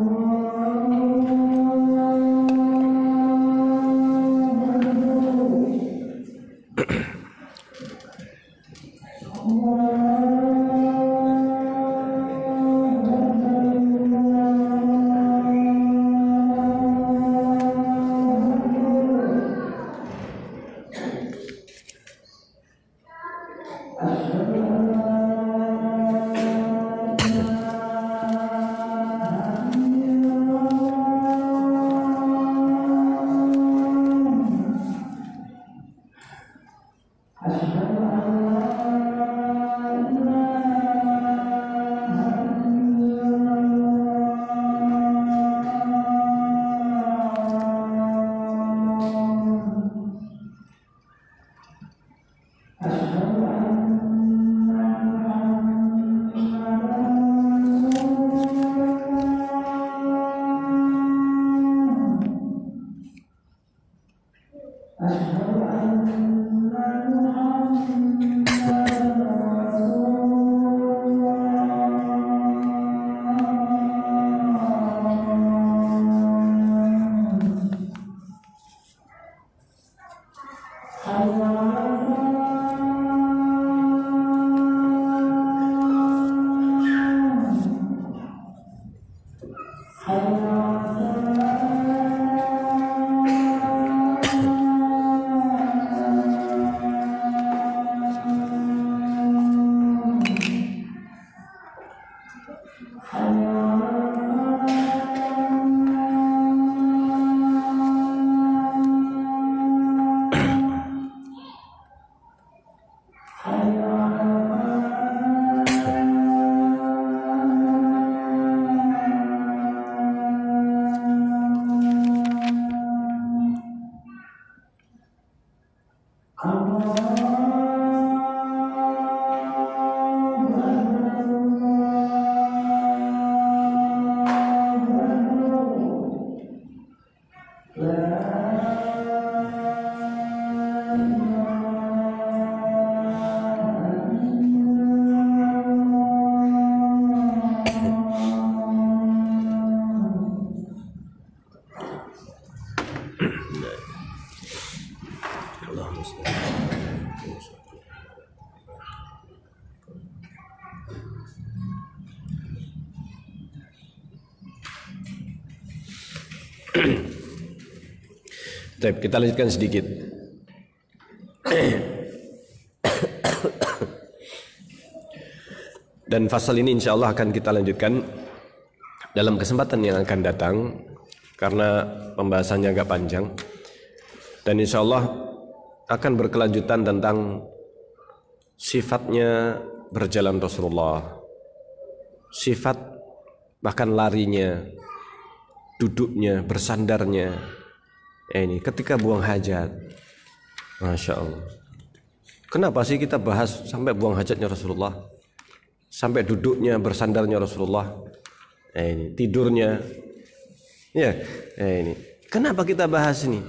Baik, kita lanjutkan sedikit. Dan pasal ini insya Allah akan kita lanjutkan dalam kesempatan yang akan datang karena pembahasannya agak panjang. Dan insya Allah akan berkelanjutan tentang sifatnya berjalan Rasulullah sifat bahkan larinya duduknya bersandarnya eh, ini ketika buang hajat masya Allah kenapa sih kita bahas sampai buang hajatnya Rasulullah sampai duduknya bersandarnya Rasulullah eh, ini tidurnya ya eh, ini kenapa kita bahas ini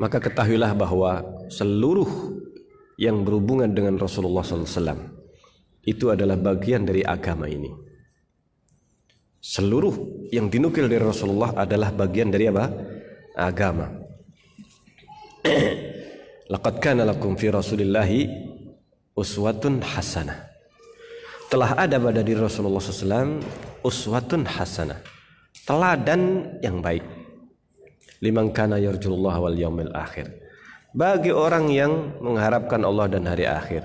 maka ketahuilah bahwa seluruh yang berhubungan dengan Rasulullah SAW itu adalah bagian dari agama ini. Seluruh yang dinukil dari Rasulullah adalah bagian dari apa? agama. Laqad kana lakum fi Rasulillahi uswatun hasanah. Telah ada pada diri Rasulullah SAW uswatun hasanah. Teladan yang baik. Liman kana yarjulullah wal yaumil akhir. Bagi orang yang mengharapkan Allah dan hari akhir.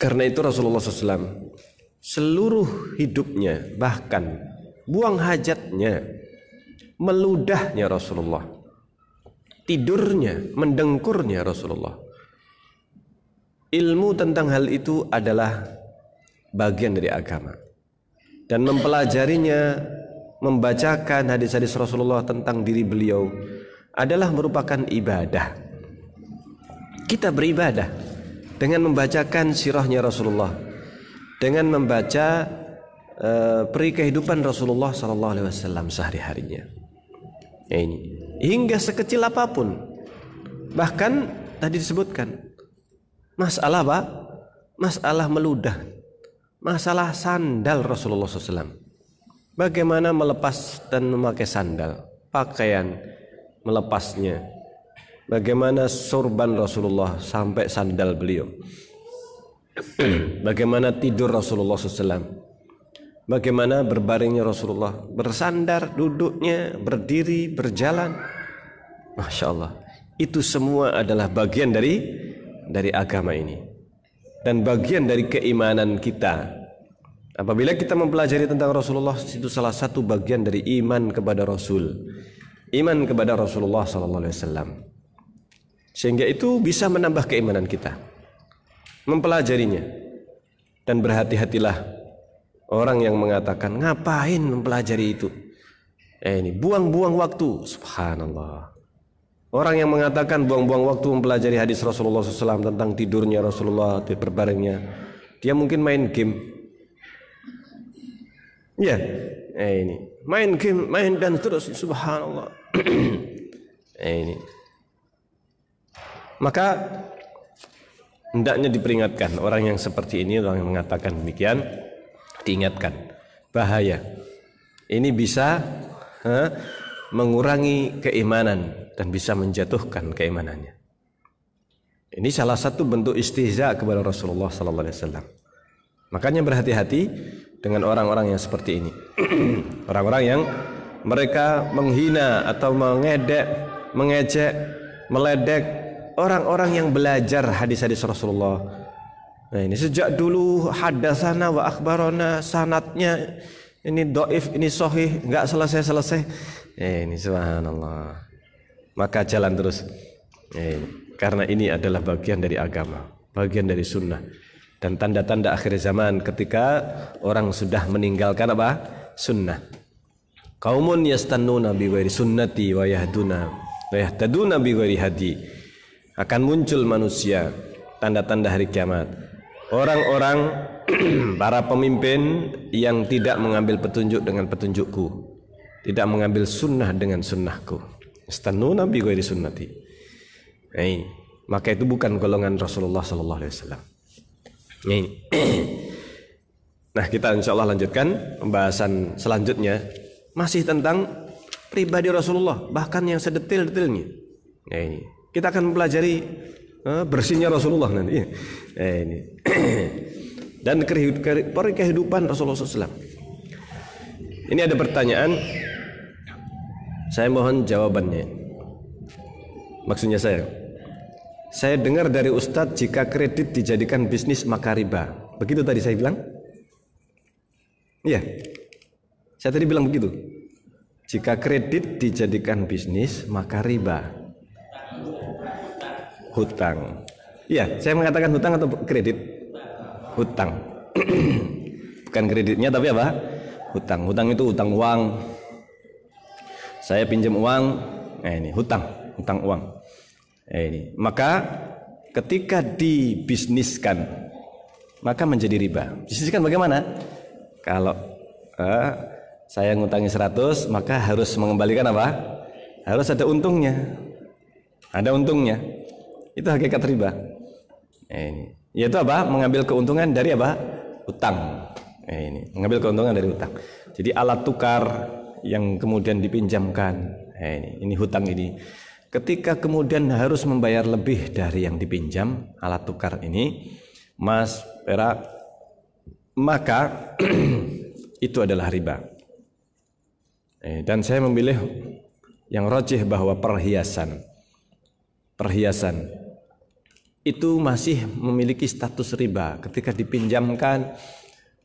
Karena itu Rasulullah SAW seluruh hidupnya bahkan buang hajatnya meludahnya Rasulullah, tidurnya, mendengkurnya Rasulullah. Ilmu tentang hal itu adalah bagian dari agama. Dan mempelajarinya, membacakan hadis-hadis Rasulullah tentang diri beliau adalah merupakan ibadah. Kita beribadah dengan membacakan sirahnya Rasulullah, dengan membaca uh, peri kehidupan Rasulullah Sallallahu Alaihi Wasallam sehari harinya ya ini hingga sekecil apapun bahkan tadi disebutkan masalah apa masalah meludah masalah sandal Rasulullah SAW bagaimana melepas dan memakai sandal pakaian melepasnya bagaimana surban Rasulullah sampai sandal beliau [clears throat] bagaimana tidur Rasulullah SAW bagaimana berbaringnya Rasulullah bersandar duduknya berdiri berjalan Masya Allah itu semua adalah bagian dari dari agama ini dan bagian dari keimanan kita apabila kita mempelajari tentang Rasulullah itu salah satu bagian dari iman kepada Rasul iman kepada Rasulullah Sallallahu Alaihi Wasallam sehingga itu bisa menambah keimanan kita mempelajarinya dan berhati-hatilah Orang yang mengatakan ngapain mempelajari itu? Eh ini buang-buang waktu. Subhanallah. Orang yang mengatakan buang-buang waktu mempelajari hadis Rasulullah SAW tentang tidurnya Rasulullah berbarengnya, dia mungkin main game. Ya, eh ini main game, main dan terus Subhanallah. [clears throat] eh ini. Maka hendaknya diperingatkan orang yang seperti ini orang yang mengatakan demikian diingatkan bahaya. Ini bisa ha, mengurangi keimanan dan bisa menjatuhkan keimanannya. Ini salah satu bentuk istihza kepada Rasulullah sallallahu alaihi wasallam. Makanya berhati-hati dengan orang-orang yang seperti ini. [clears throat] orang-orang yang mereka menghina atau mengedek, mengejek, meledek orang-orang yang belajar hadis-hadis Rasulullah Nah ini sejak dulu hadasana wa akbarona sanatnya ini doif ini sohih nggak selesai selesai. Eh, ini subhanallah. Maka jalan terus. Eh, karena ini adalah bagian dari agama, bagian dari sunnah dan tanda-tanda akhir zaman ketika orang sudah meninggalkan apa sunnah. Kaumun yastannuna bi ghairi sunnati wa yahduna wa yahtaduna bi ghairi hadi. Akan muncul manusia tanda-tanda hari kiamat orang-orang [clears throat] para pemimpin yang tidak mengambil petunjuk dengan petunjukku tidak mengambil sunnah dengan sunnahku istanu nabi gue sunnati ini maka itu bukan golongan Rasulullah Sallallahu Alaihi Wasallam [clears throat] nah kita insya Allah lanjutkan pembahasan selanjutnya masih tentang pribadi Rasulullah bahkan yang sedetil-detilnya ini kita akan mempelajari Eh, bersihnya Rasulullah nanti. Iya. Eh, ini. [clears throat] Dan kehidupan Rasulullah SAW. Ini ada pertanyaan. Saya mohon jawabannya. Maksudnya saya. Saya dengar dari Ustadz jika kredit dijadikan bisnis maka riba. Begitu tadi saya bilang? Iya. Saya tadi bilang begitu. Jika kredit dijadikan bisnis maka riba hutang. Iya, saya mengatakan hutang atau kredit? Hutang. [clears throat] Bukan kreditnya tapi apa? Hutang. Hutang itu hutang uang. Saya pinjam uang, nah ini hutang, hutang uang. Nah ini. Maka ketika dibisniskan maka menjadi riba. Bisniskan bagaimana? Kalau eh, saya ngutangi 100 maka harus mengembalikan apa? Harus ada untungnya. Ada untungnya. Itu hakikat riba. Eh, ini. Yaitu apa? Mengambil keuntungan dari apa? Utang. Eh, ini. Mengambil keuntungan dari utang. Jadi alat tukar yang kemudian dipinjamkan. Eh, ini. Ini hutang ini. Ketika kemudian harus membayar lebih dari yang dipinjam alat tukar ini, Mas Pera, maka [clears throat] itu adalah riba. Dan saya memilih yang rojih bahwa perhiasan, perhiasan itu masih memiliki status riba ketika dipinjamkan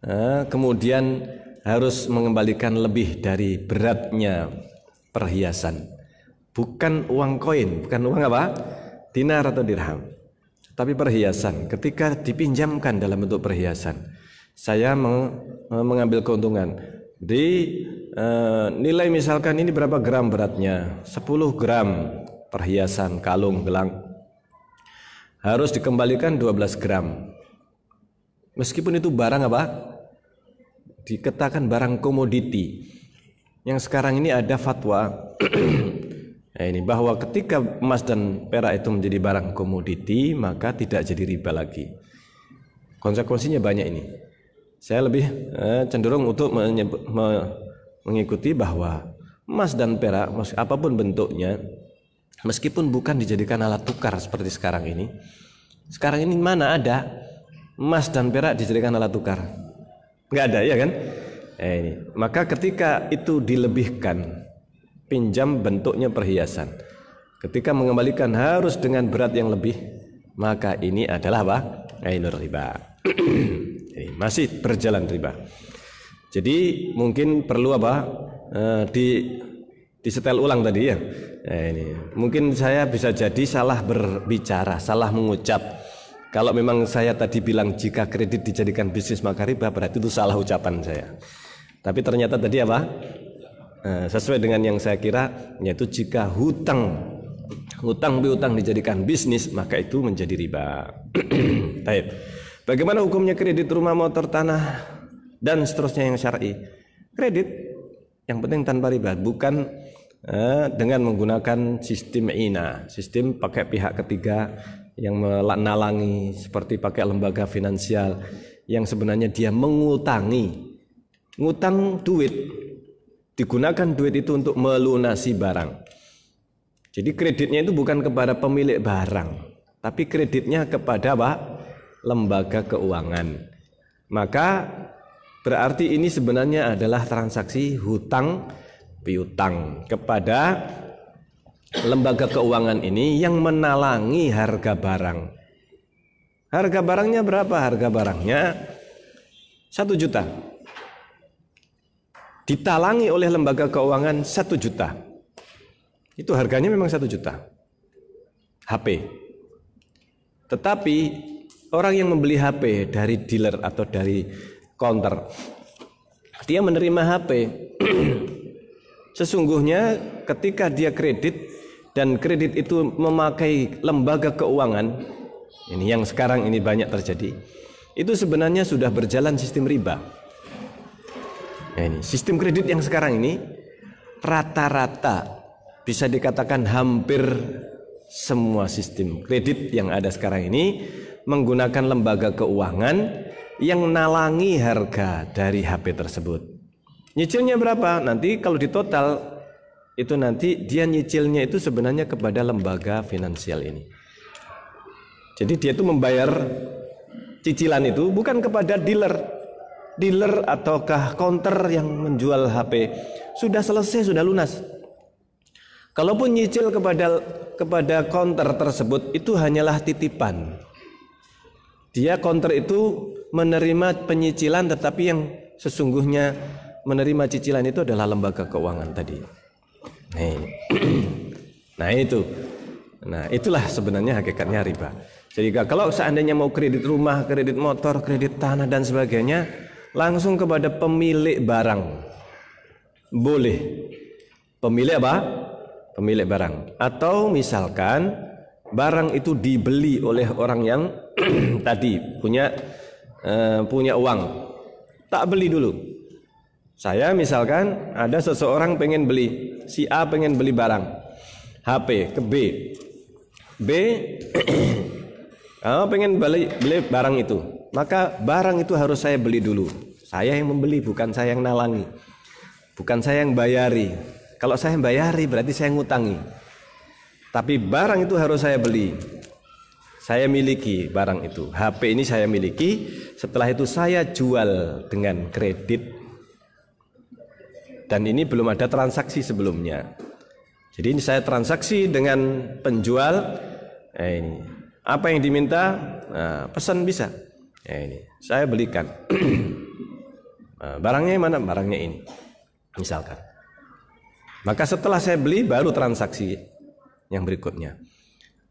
eh, kemudian harus mengembalikan lebih dari beratnya perhiasan bukan uang koin bukan uang apa dinar atau dirham tapi perhiasan ketika dipinjamkan dalam bentuk perhiasan saya eh, mengambil keuntungan di eh, nilai misalkan ini berapa gram beratnya 10 gram perhiasan kalung gelang harus dikembalikan 12 gram. Meskipun itu barang apa? Diketakan barang komoditi. Yang sekarang ini ada fatwa nah [clears throat] ini bahwa ketika emas dan perak itu menjadi barang komoditi, maka tidak jadi riba lagi. Konsekuensinya banyak ini. Saya lebih eh, cenderung untuk menyebut, me, mengikuti bahwa emas dan perak, apapun bentuknya, Meskipun bukan dijadikan alat tukar seperti sekarang ini. Sekarang ini mana ada emas dan perak dijadikan alat tukar? Nggak ada ya kan? Eh, ini. Maka ketika itu dilebihkan, pinjam bentuknya perhiasan. Ketika mengembalikan harus dengan berat yang lebih, maka ini adalah apa? Ainur riba. [clears throat] ini masih berjalan riba. Jadi mungkin perlu apa? E, di setel ulang tadi ya. Nah ini mungkin saya bisa jadi salah berbicara, salah mengucap. Kalau memang saya tadi bilang jika kredit dijadikan bisnis maka riba berarti itu salah ucapan saya. Tapi ternyata tadi apa? Nah, sesuai dengan yang saya kira yaitu jika hutang hutang piutang dijadikan bisnis maka itu menjadi riba. [clears throat] Baik. Bagaimana hukumnya kredit rumah, motor, tanah dan seterusnya yang syar'i? Kredit yang penting tanpa riba, bukan Eh, dengan menggunakan sistem INA, sistem pakai pihak ketiga yang menalangi seperti pakai lembaga finansial yang sebenarnya dia mengutangi ngutang duit digunakan duit itu untuk melunasi barang jadi kreditnya itu bukan kepada pemilik barang tapi kreditnya kepada Pak lembaga keuangan maka berarti ini sebenarnya adalah transaksi hutang piutang kepada lembaga keuangan ini yang menalangi harga barang. Harga barangnya berapa? Harga barangnya satu juta. Ditalangi oleh lembaga keuangan satu juta. Itu harganya memang satu juta. HP. Tetapi orang yang membeli HP dari dealer atau dari counter, dia menerima HP [clears throat] Sesungguhnya ketika dia kredit dan kredit itu memakai lembaga keuangan, ini yang sekarang ini banyak terjadi, itu sebenarnya sudah berjalan sistem riba. Ya ini sistem kredit yang sekarang ini rata-rata bisa dikatakan hampir semua sistem kredit yang ada sekarang ini menggunakan lembaga keuangan yang nalangi harga dari HP tersebut. Nyicilnya berapa? Nanti kalau di total itu nanti dia nyicilnya itu sebenarnya kepada lembaga finansial ini. Jadi dia itu membayar cicilan itu bukan kepada dealer. Dealer ataukah counter yang menjual HP sudah selesai, sudah lunas. Kalaupun nyicil kepada kepada counter tersebut itu hanyalah titipan. Dia counter itu menerima penyicilan tetapi yang sesungguhnya menerima cicilan itu adalah lembaga keuangan tadi. [clears throat] Nah itu, nah itulah sebenarnya hakikatnya riba. Jadi kalau seandainya mau kredit rumah, kredit motor, kredit tanah dan sebagainya, langsung kepada pemilik barang. Boleh. Pemilik apa? Pemilik barang. Atau misalkan barang itu dibeli oleh orang yang [clears throat] tadi punya uh, punya uang. Tak beli dulu, saya misalkan ada seseorang pengen beli, si A pengen beli barang HP ke B. B oh, [clears throat] pengen beli, beli barang itu, maka barang itu harus saya beli dulu. Saya yang membeli, bukan saya yang nalangi. Bukan saya yang bayari. Kalau saya yang bayari berarti saya ngutangi. Tapi barang itu harus saya beli. Saya miliki barang itu. HP ini saya miliki, setelah itu saya jual dengan kredit dan ini belum ada transaksi sebelumnya. Jadi ini saya transaksi dengan penjual eh, ini. Apa yang diminta? Nah, pesan bisa. Eh, ini saya belikan. [clears throat] Nah, barangnya mana? Barangnya ini. Misalkan. Maka setelah saya beli baru transaksi yang berikutnya.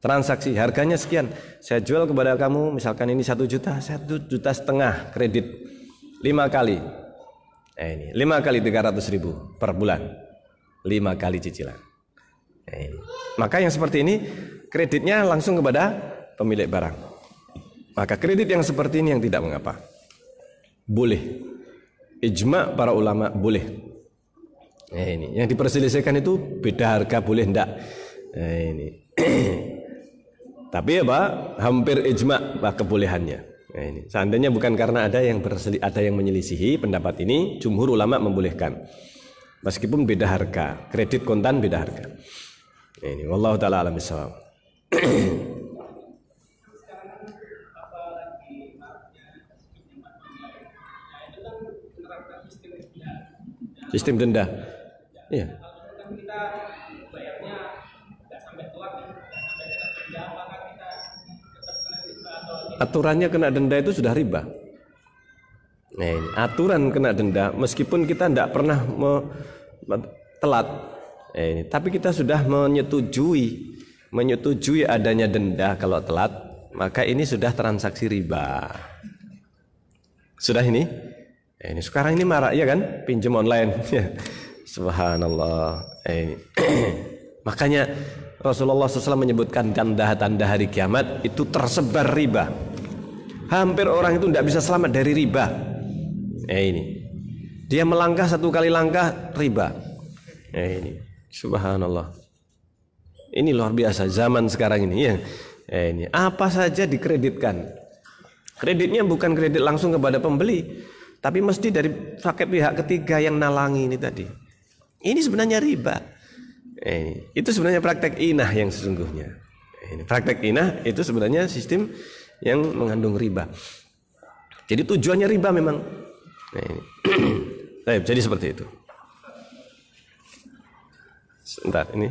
Transaksi harganya sekian. Saya jual kepada kamu misalkan ini satu juta, satu juta setengah kredit lima kali Nah ini lima kali tiga ratus ribu per bulan lima kali cicilan nah, ini. Maka yang seperti ini kreditnya langsung kepada pemilik barang Maka kredit yang seperti ini yang tidak mengapa Boleh Ijma para ulama boleh nah, ini Yang diperselisihkan itu beda harga boleh enggak nah, ini [clears throat] Tapi ya Pak hampir ijma pak kebolehannya Nah ini, seandainya bukan karena ada yang berseli, ada yang menyelisihi pendapat ini, jumhur ulama membolehkan. Meskipun beda harga, kredit kontan beda harga. Nah ini wallahu taala alam bisawab. Sistem denda. Iya. aturannya kena denda itu sudah riba. Nah, ini, aturan kena denda meskipun kita tidak pernah me, telat, nah, ini, tapi kita sudah menyetujui menyetujui adanya denda kalau telat, maka ini sudah transaksi riba. Sudah ini? Nah, ini sekarang ini marak ya kan, pinjam online. [laughs] Subhanallah. Nah, ini. [clears throat] Makanya Rasulullah SAW menyebutkan tanda-tanda hari kiamat itu tersebar riba. Hampir orang itu tidak bisa selamat dari riba. Eh ini. Dia melangkah satu kali langkah riba. Eh ini. Subhanallah. Ini luar biasa zaman sekarang ini ya. Eh ini apa saja dikreditkan. Kreditnya bukan kredit langsung kepada pembeli, tapi mesti dari pakai pihak ketiga yang nalangi ini tadi. Ini sebenarnya riba. Eh ini. Itu sebenarnya praktek inah yang sesungguhnya. Eh, ini praktek inah itu sebenarnya sistem yang mengandung riba. Jadi tujuannya riba memang. Nah, [clears throat] jadi seperti itu. Sebentar, ini.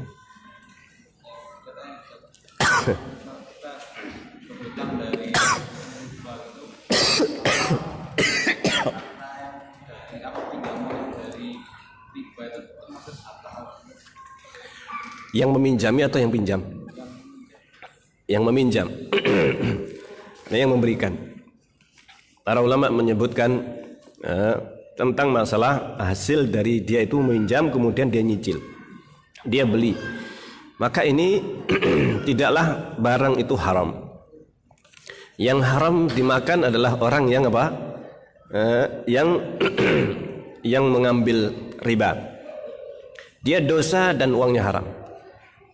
yang meminjami atau yang pinjam? Yang meminjam. [clears throat] nah yang memberikan. Para ulama menyebutkan eh, tentang masalah hasil dari dia itu meminjam kemudian dia nyicil. Dia beli. Maka ini [clears throat] tidaklah barang itu haram. Yang haram dimakan adalah orang yang apa? Eh, yang [clears throat] yang mengambil riba. Dia dosa dan uangnya haram.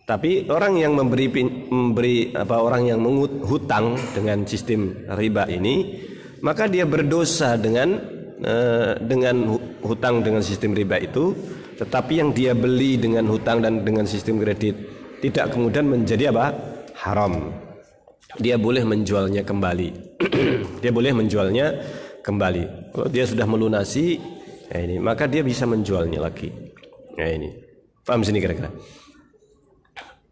Tapi orang yang memberi memberi apa orang yang menghutang dengan sistem riba ini, maka dia berdosa dengan eh, dengan hutang dengan sistem riba itu, tetapi yang dia beli dengan hutang dan dengan sistem kredit tidak kemudian menjadi apa? haram. Dia boleh menjualnya kembali. [clears throat] dia boleh menjualnya kembali. Kalau dia sudah melunasi, ya ini maka dia bisa menjualnya lagi. Ya ini. Paham sini kira-kira?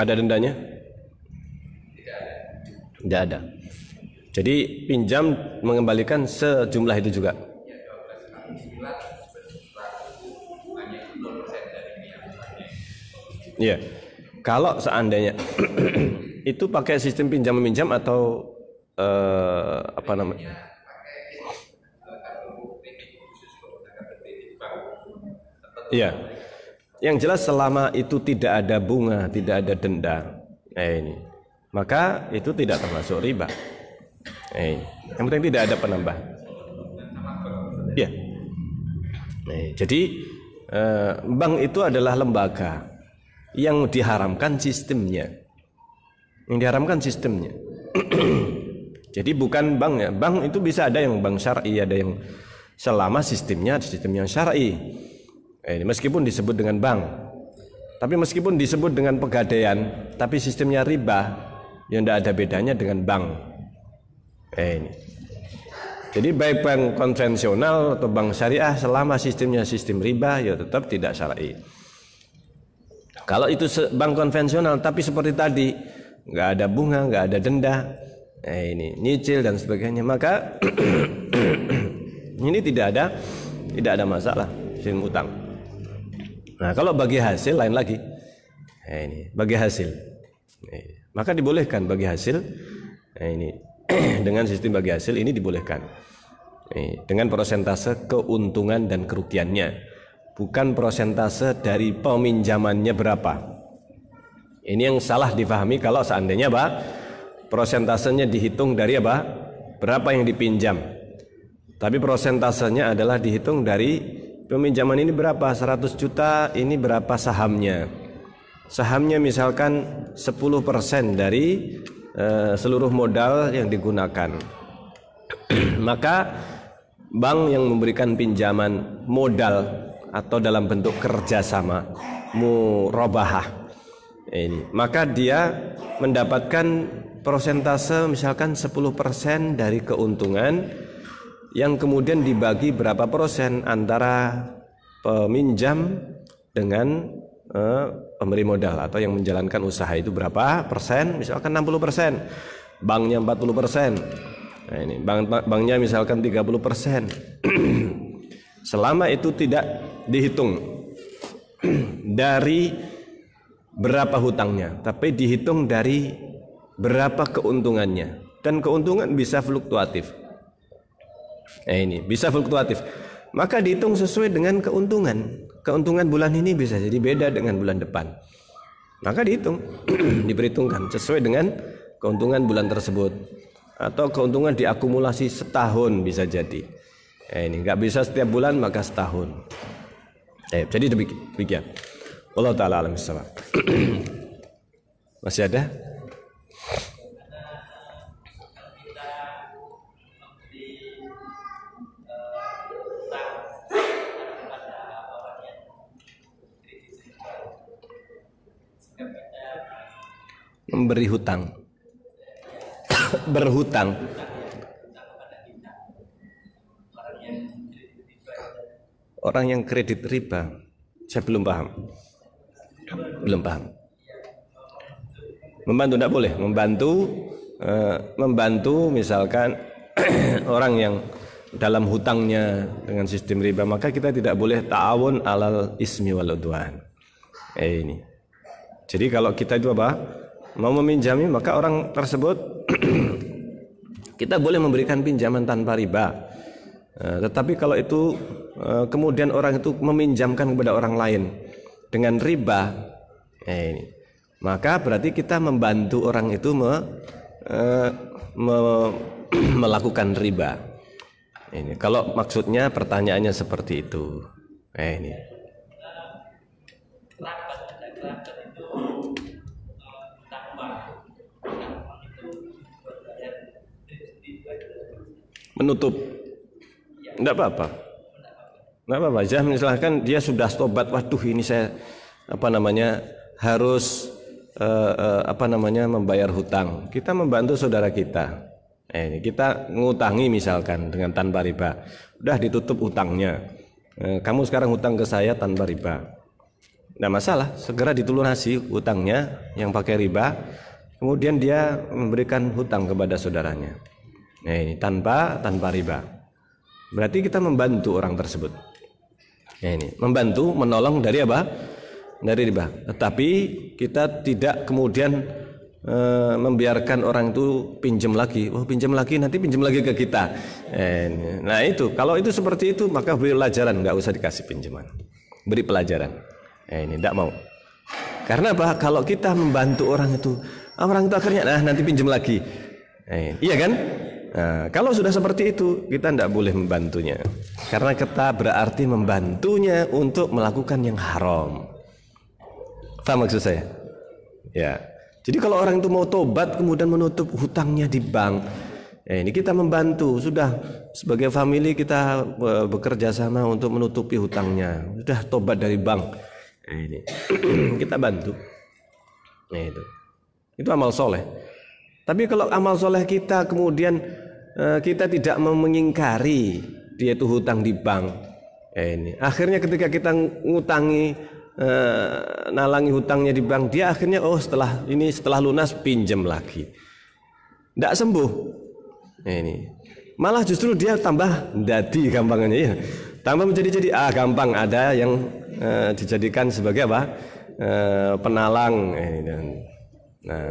Ada dendanya? Tidak ada. Jadi pinjam mengembalikan sejumlah itu juga. Iya. Kalau seandainya [clears throat] itu pakai sistem pinjam meminjam atau eh, apa namanya? Iya. Yang jelas selama itu tidak ada bunga, tidak ada denda. Eh, ini. Maka itu tidak termasuk riba. Eh, yang penting tidak ada penambah. Ya. Eh, jadi eh, bank itu adalah lembaga yang diharamkan sistemnya. Yang diharamkan sistemnya. [clears throat] jadi bukan bank ya. Bank itu bisa ada yang bank syar'i, ada yang selama sistemnya sistem yang syar'i. Eh, ini meskipun disebut dengan bank, tapi meskipun disebut dengan pegadaian, tapi sistemnya riba, yang tidak ada bedanya dengan bank. Eh, ini. Jadi baik bank konvensional atau bank syariah selama sistemnya sistem riba ya tetap tidak syar'i. Eh. Kalau itu bank konvensional tapi seperti tadi nggak ada bunga, nggak ada denda, eh, ini nyicil dan sebagainya maka [clears throat] ini tidak ada tidak ada masalah sistem utang. Nah, kalau bagi hasil lain lagi. Nah, ini bagi hasil. Nah, maka dibolehkan bagi hasil. Nah, ini [clears throat] dengan sistem bagi hasil ini dibolehkan. Nah, dengan prosentase keuntungan dan kerugiannya, bukan prosentase dari peminjamannya berapa. Ini yang salah difahami kalau seandainya apa? prosentasenya dihitung dari apa? Berapa yang dipinjam. Tapi prosentasenya adalah dihitung dari Peminjaman ini berapa? 100 juta, ini berapa sahamnya? Sahamnya misalkan 10% dari e, seluruh modal yang digunakan. [clears throat] Maka bank yang memberikan pinjaman modal atau dalam bentuk kerjasama murabahah ini maka dia mendapatkan persentase misalkan 10% dari keuntungan yang kemudian dibagi berapa persen antara peminjam dengan eh, pemberi modal atau yang menjalankan usaha itu berapa persen misalkan 60 persen banknya 40 persen nah ini bank banknya misalkan 30 persen [clears throat] selama itu tidak dihitung [clears throat] dari berapa hutangnya tapi dihitung dari berapa keuntungannya dan keuntungan bisa fluktuatif Nah ini bisa fluktuatif. Maka dihitung sesuai dengan keuntungan. Keuntungan bulan ini bisa jadi beda dengan bulan depan. Maka dihitung, [clears throat] diperhitungkan sesuai dengan keuntungan bulan tersebut atau keuntungan diakumulasi setahun bisa jadi. Eh, ini nggak bisa setiap bulan maka setahun. Eh, jadi demikian. Allah taala alamissalam [clears throat] Masih ada? memberi hutang [coughs] berhutang orang yang kredit riba saya belum paham belum paham membantu tidak boleh membantu eh, membantu misalkan [coughs] orang yang dalam hutangnya dengan sistem riba maka kita tidak boleh ta'awun alal ismi wal udwan eh, ini jadi kalau kita itu apa mau meminjami maka orang tersebut [clears throat] kita boleh memberikan pinjaman tanpa riba. Eh, tetapi kalau itu eh, kemudian orang itu meminjamkan kepada orang lain dengan riba, eh, ini. maka berarti kita membantu orang itu me, uh, me, [clears throat] melakukan riba. Ini kalau maksudnya pertanyaannya seperti itu. Eh ini. menutup enggak apa-apa enggak apa-apa jah misalkan dia sudah tobat waduh ini saya apa namanya harus eh, eh apa namanya membayar hutang kita membantu saudara kita eh, kita ngutangi misalkan dengan tanpa riba udah ditutup hutangnya eh, kamu sekarang hutang ke saya tanpa riba tidak masalah segera ditulunasi hutangnya yang pakai riba kemudian dia memberikan hutang kepada saudaranya Nah, eh, ini tanpa tanpa riba. Berarti kita membantu orang tersebut. Nah, ini membantu menolong dari apa? Dari riba. Tetapi kita tidak kemudian e, membiarkan orang itu pinjam lagi. Oh, pinjam lagi nanti pinjam lagi ke kita. Nah, itu kalau itu seperti itu maka beri pelajaran, nggak usah dikasih pinjaman. Beri pelajaran. Nah, ini tidak mau. Karena apa? Kalau kita membantu orang itu, ah, orang itu akhirnya nah nanti pinjam lagi. Eh, iya kan? Nah, kalau sudah seperti itu, kita tidak boleh membantunya. Karena kita berarti membantunya untuk melakukan yang haram. Faham maksud saya? Ya. Jadi kalau orang itu mau tobat kemudian menutup hutangnya di bank, ya ini kita membantu. Sudah sebagai family kita eh, bekerja sama untuk menutupi hutangnya. Sudah tobat dari bank. Ya ini [clears throat] kita bantu. Ya itu. Itu amal soleh. Tapi kalau amal soleh kita kemudian E, kita tidak mengingkari dia itu hutang di bank ya ini akhirnya ketika kita ngutangi e, nalangi hutangnya di bank dia akhirnya oh setelah ini setelah lunas pinjam lagi tidak sembuh ya ini malah justru dia tambah jadi gampangnya ya tambah menjadi jadi ah gampang ada yang eh, dijadikan sebagai apa e, penalang dan, eh, nah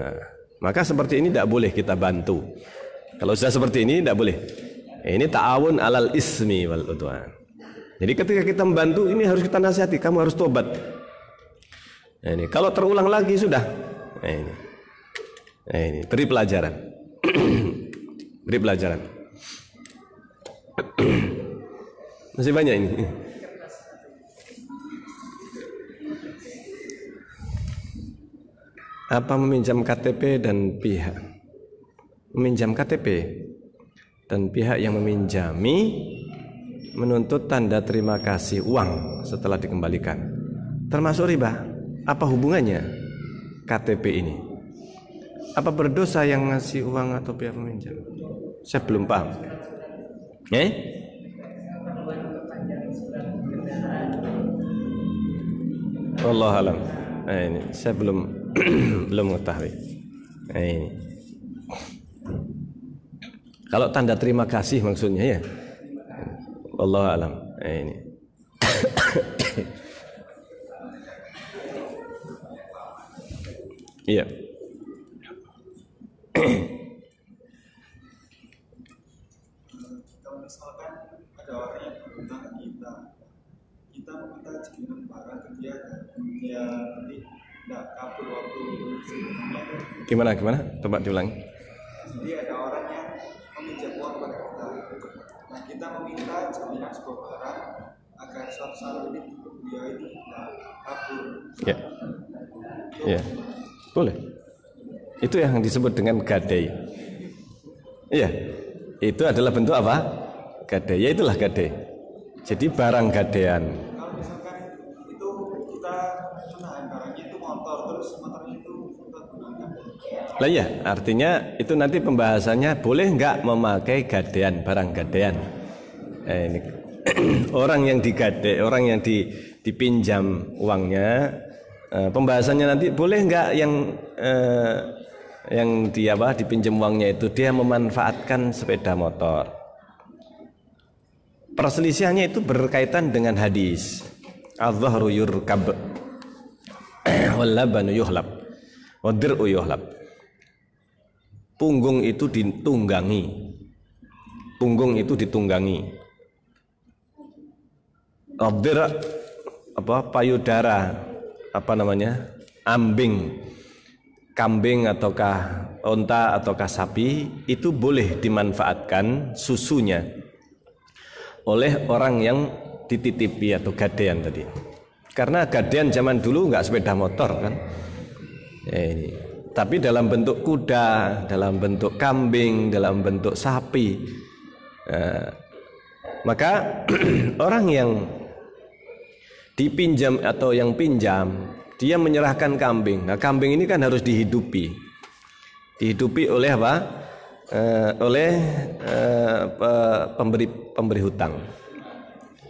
maka seperti ini tidak boleh kita bantu kalau sudah seperti ini tidak boleh. Ini ta'awun alal ismi wal udwan. Jadi ketika kita membantu ini harus kita nasihati, kamu harus tobat. Nah, ini kalau terulang lagi sudah. Nah, ini. Nah, ini beri pelajaran. [clears throat] beri pelajaran. [clears throat] Masih banyak ini. Apa meminjam KTP dan pihak? meminjam KTP dan pihak yang meminjami menuntut tanda terima kasih uang setelah dikembalikan termasuk riba apa hubungannya KTP ini apa berdosa yang ngasih uang atau pihak meminjam saya belum paham eh Allah alam nah, eh, ini saya belum [clears throat] belum mengetahui nah, ini kalau tanda terima kasih maksudnya ya. Allah alam. Nah, ini. [coughs] Iya. Kalau misalkan ada orang yang berhutang kita, kita meminta jaminan barang ke dia dan dia tidak kabur waktu Gimana gimana? Coba diulangi. Itu yang disebut dengan gadai. Iya. Itu adalah bentuk apa? Gadai. Ya itulah gadai. Jadi barang gadean. Kalau Lah ya, artinya itu nanti pembahasannya boleh nggak memakai gadean barang gadean. Eh, ini [clears throat] orang yang digade, orang yang di, dipinjam uangnya, eh, pembahasannya nanti boleh nggak yang eh, yang dia apa dipinjam uangnya itu dia memanfaatkan sepeda motor. Perselisihannya itu berkaitan dengan hadis. al zahru yurkab [clears throat] wal labanu yuhlab wadir'u yuhlab. Punggung itu ditunggangi. Punggung itu ditunggangi. Abdir apa payudara apa namanya? Ambing kambing ataukah onta ataukah sapi itu boleh dimanfaatkan susunya oleh orang yang dititipi atau gadean tadi karena gadean zaman dulu nggak sepeda motor kan eh, tapi dalam bentuk kuda dalam bentuk kambing dalam bentuk sapi eh, maka [clears throat] orang yang dipinjam atau yang pinjam dia menyerahkan kambing. Nah, kambing ini kan harus dihidupi. Dihidupi oleh apa? Eh, oleh eh, pemberi pemberi hutang.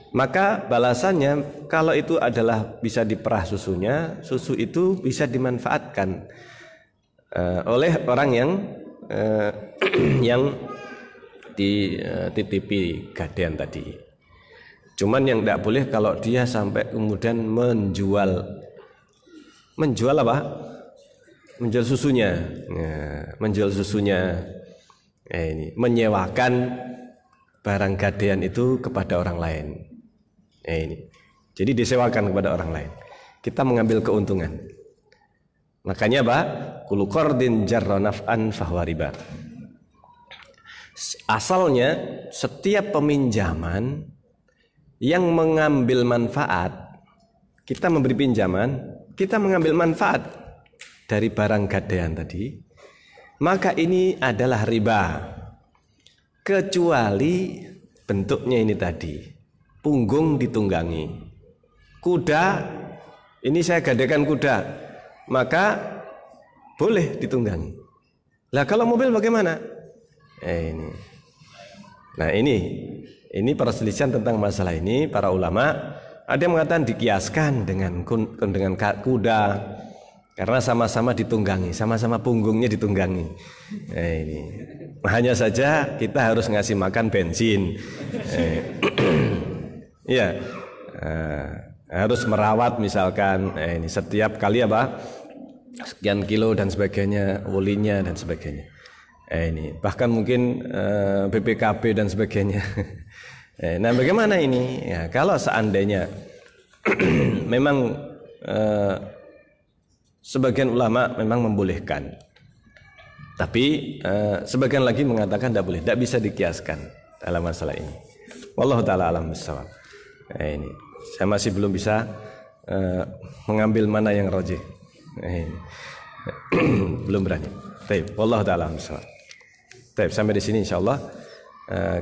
Maka balasannya kalau itu adalah bisa diperah susunya, susu itu bisa dimanfaatkan eh, oleh orang yang eh, [clears throat] yang dititipi gadean tadi. Cuman yang tidak boleh kalau dia sampai kemudian menjual menjual apa? Menjual susunya, ya, menjual susunya. Eh, ini menyewakan barang gadean itu kepada orang lain. Eh, ini. Jadi disewakan kepada orang lain. Kita mengambil keuntungan. Makanya pak kulu kordin jarra Asalnya setiap peminjaman yang mengambil manfaat kita memberi pinjaman kita mengambil manfaat dari barang gadaian tadi, maka ini adalah riba. Kecuali bentuknya ini tadi, punggung ditunggangi. Kuda, ini saya gadekan kuda, maka boleh ditunggangi. Lah kalau mobil bagaimana? Eh, ini. Nah ini, ini perselisihan tentang masalah ini para ulama ada yang mengatakan dikiaskan dengan dengan kuda karena sama-sama ditunggangi, sama-sama punggungnya ditunggangi. Nah, ini. Hanya saja kita harus ngasih makan bensin. [clears throat] ya Eh, harus merawat misalkan eh, ini setiap kali apa? sekian kilo dan sebagainya, wulinya dan sebagainya. Eh, ini bahkan mungkin eh, BPKB dan sebagainya. [laughs] Eh, nah, bagaimana ini? Ya, kalau seandainya [clears throat] memang eh, sebagian ulama memang membolehkan, tapi eh, sebagian lagi mengatakan tidak boleh, tidak bisa dikiaskan dalam masalah ini. Wallahu taala alam bisawab. Nah, eh, ini saya masih belum bisa eh, mengambil mana yang rajih. Nah, ini. [clears throat] belum berani. Taib. wallahu taala alam bisawab. Baik, sampai di sini insyaallah.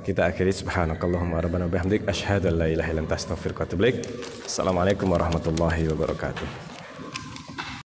kita akhiri subhanakallahumma rabbana bihamdik asyhadu an la ilaha illa anta astaghfiruka wa atubu ilaik. Assalamualaikum warahmatullahi wabarakatuh.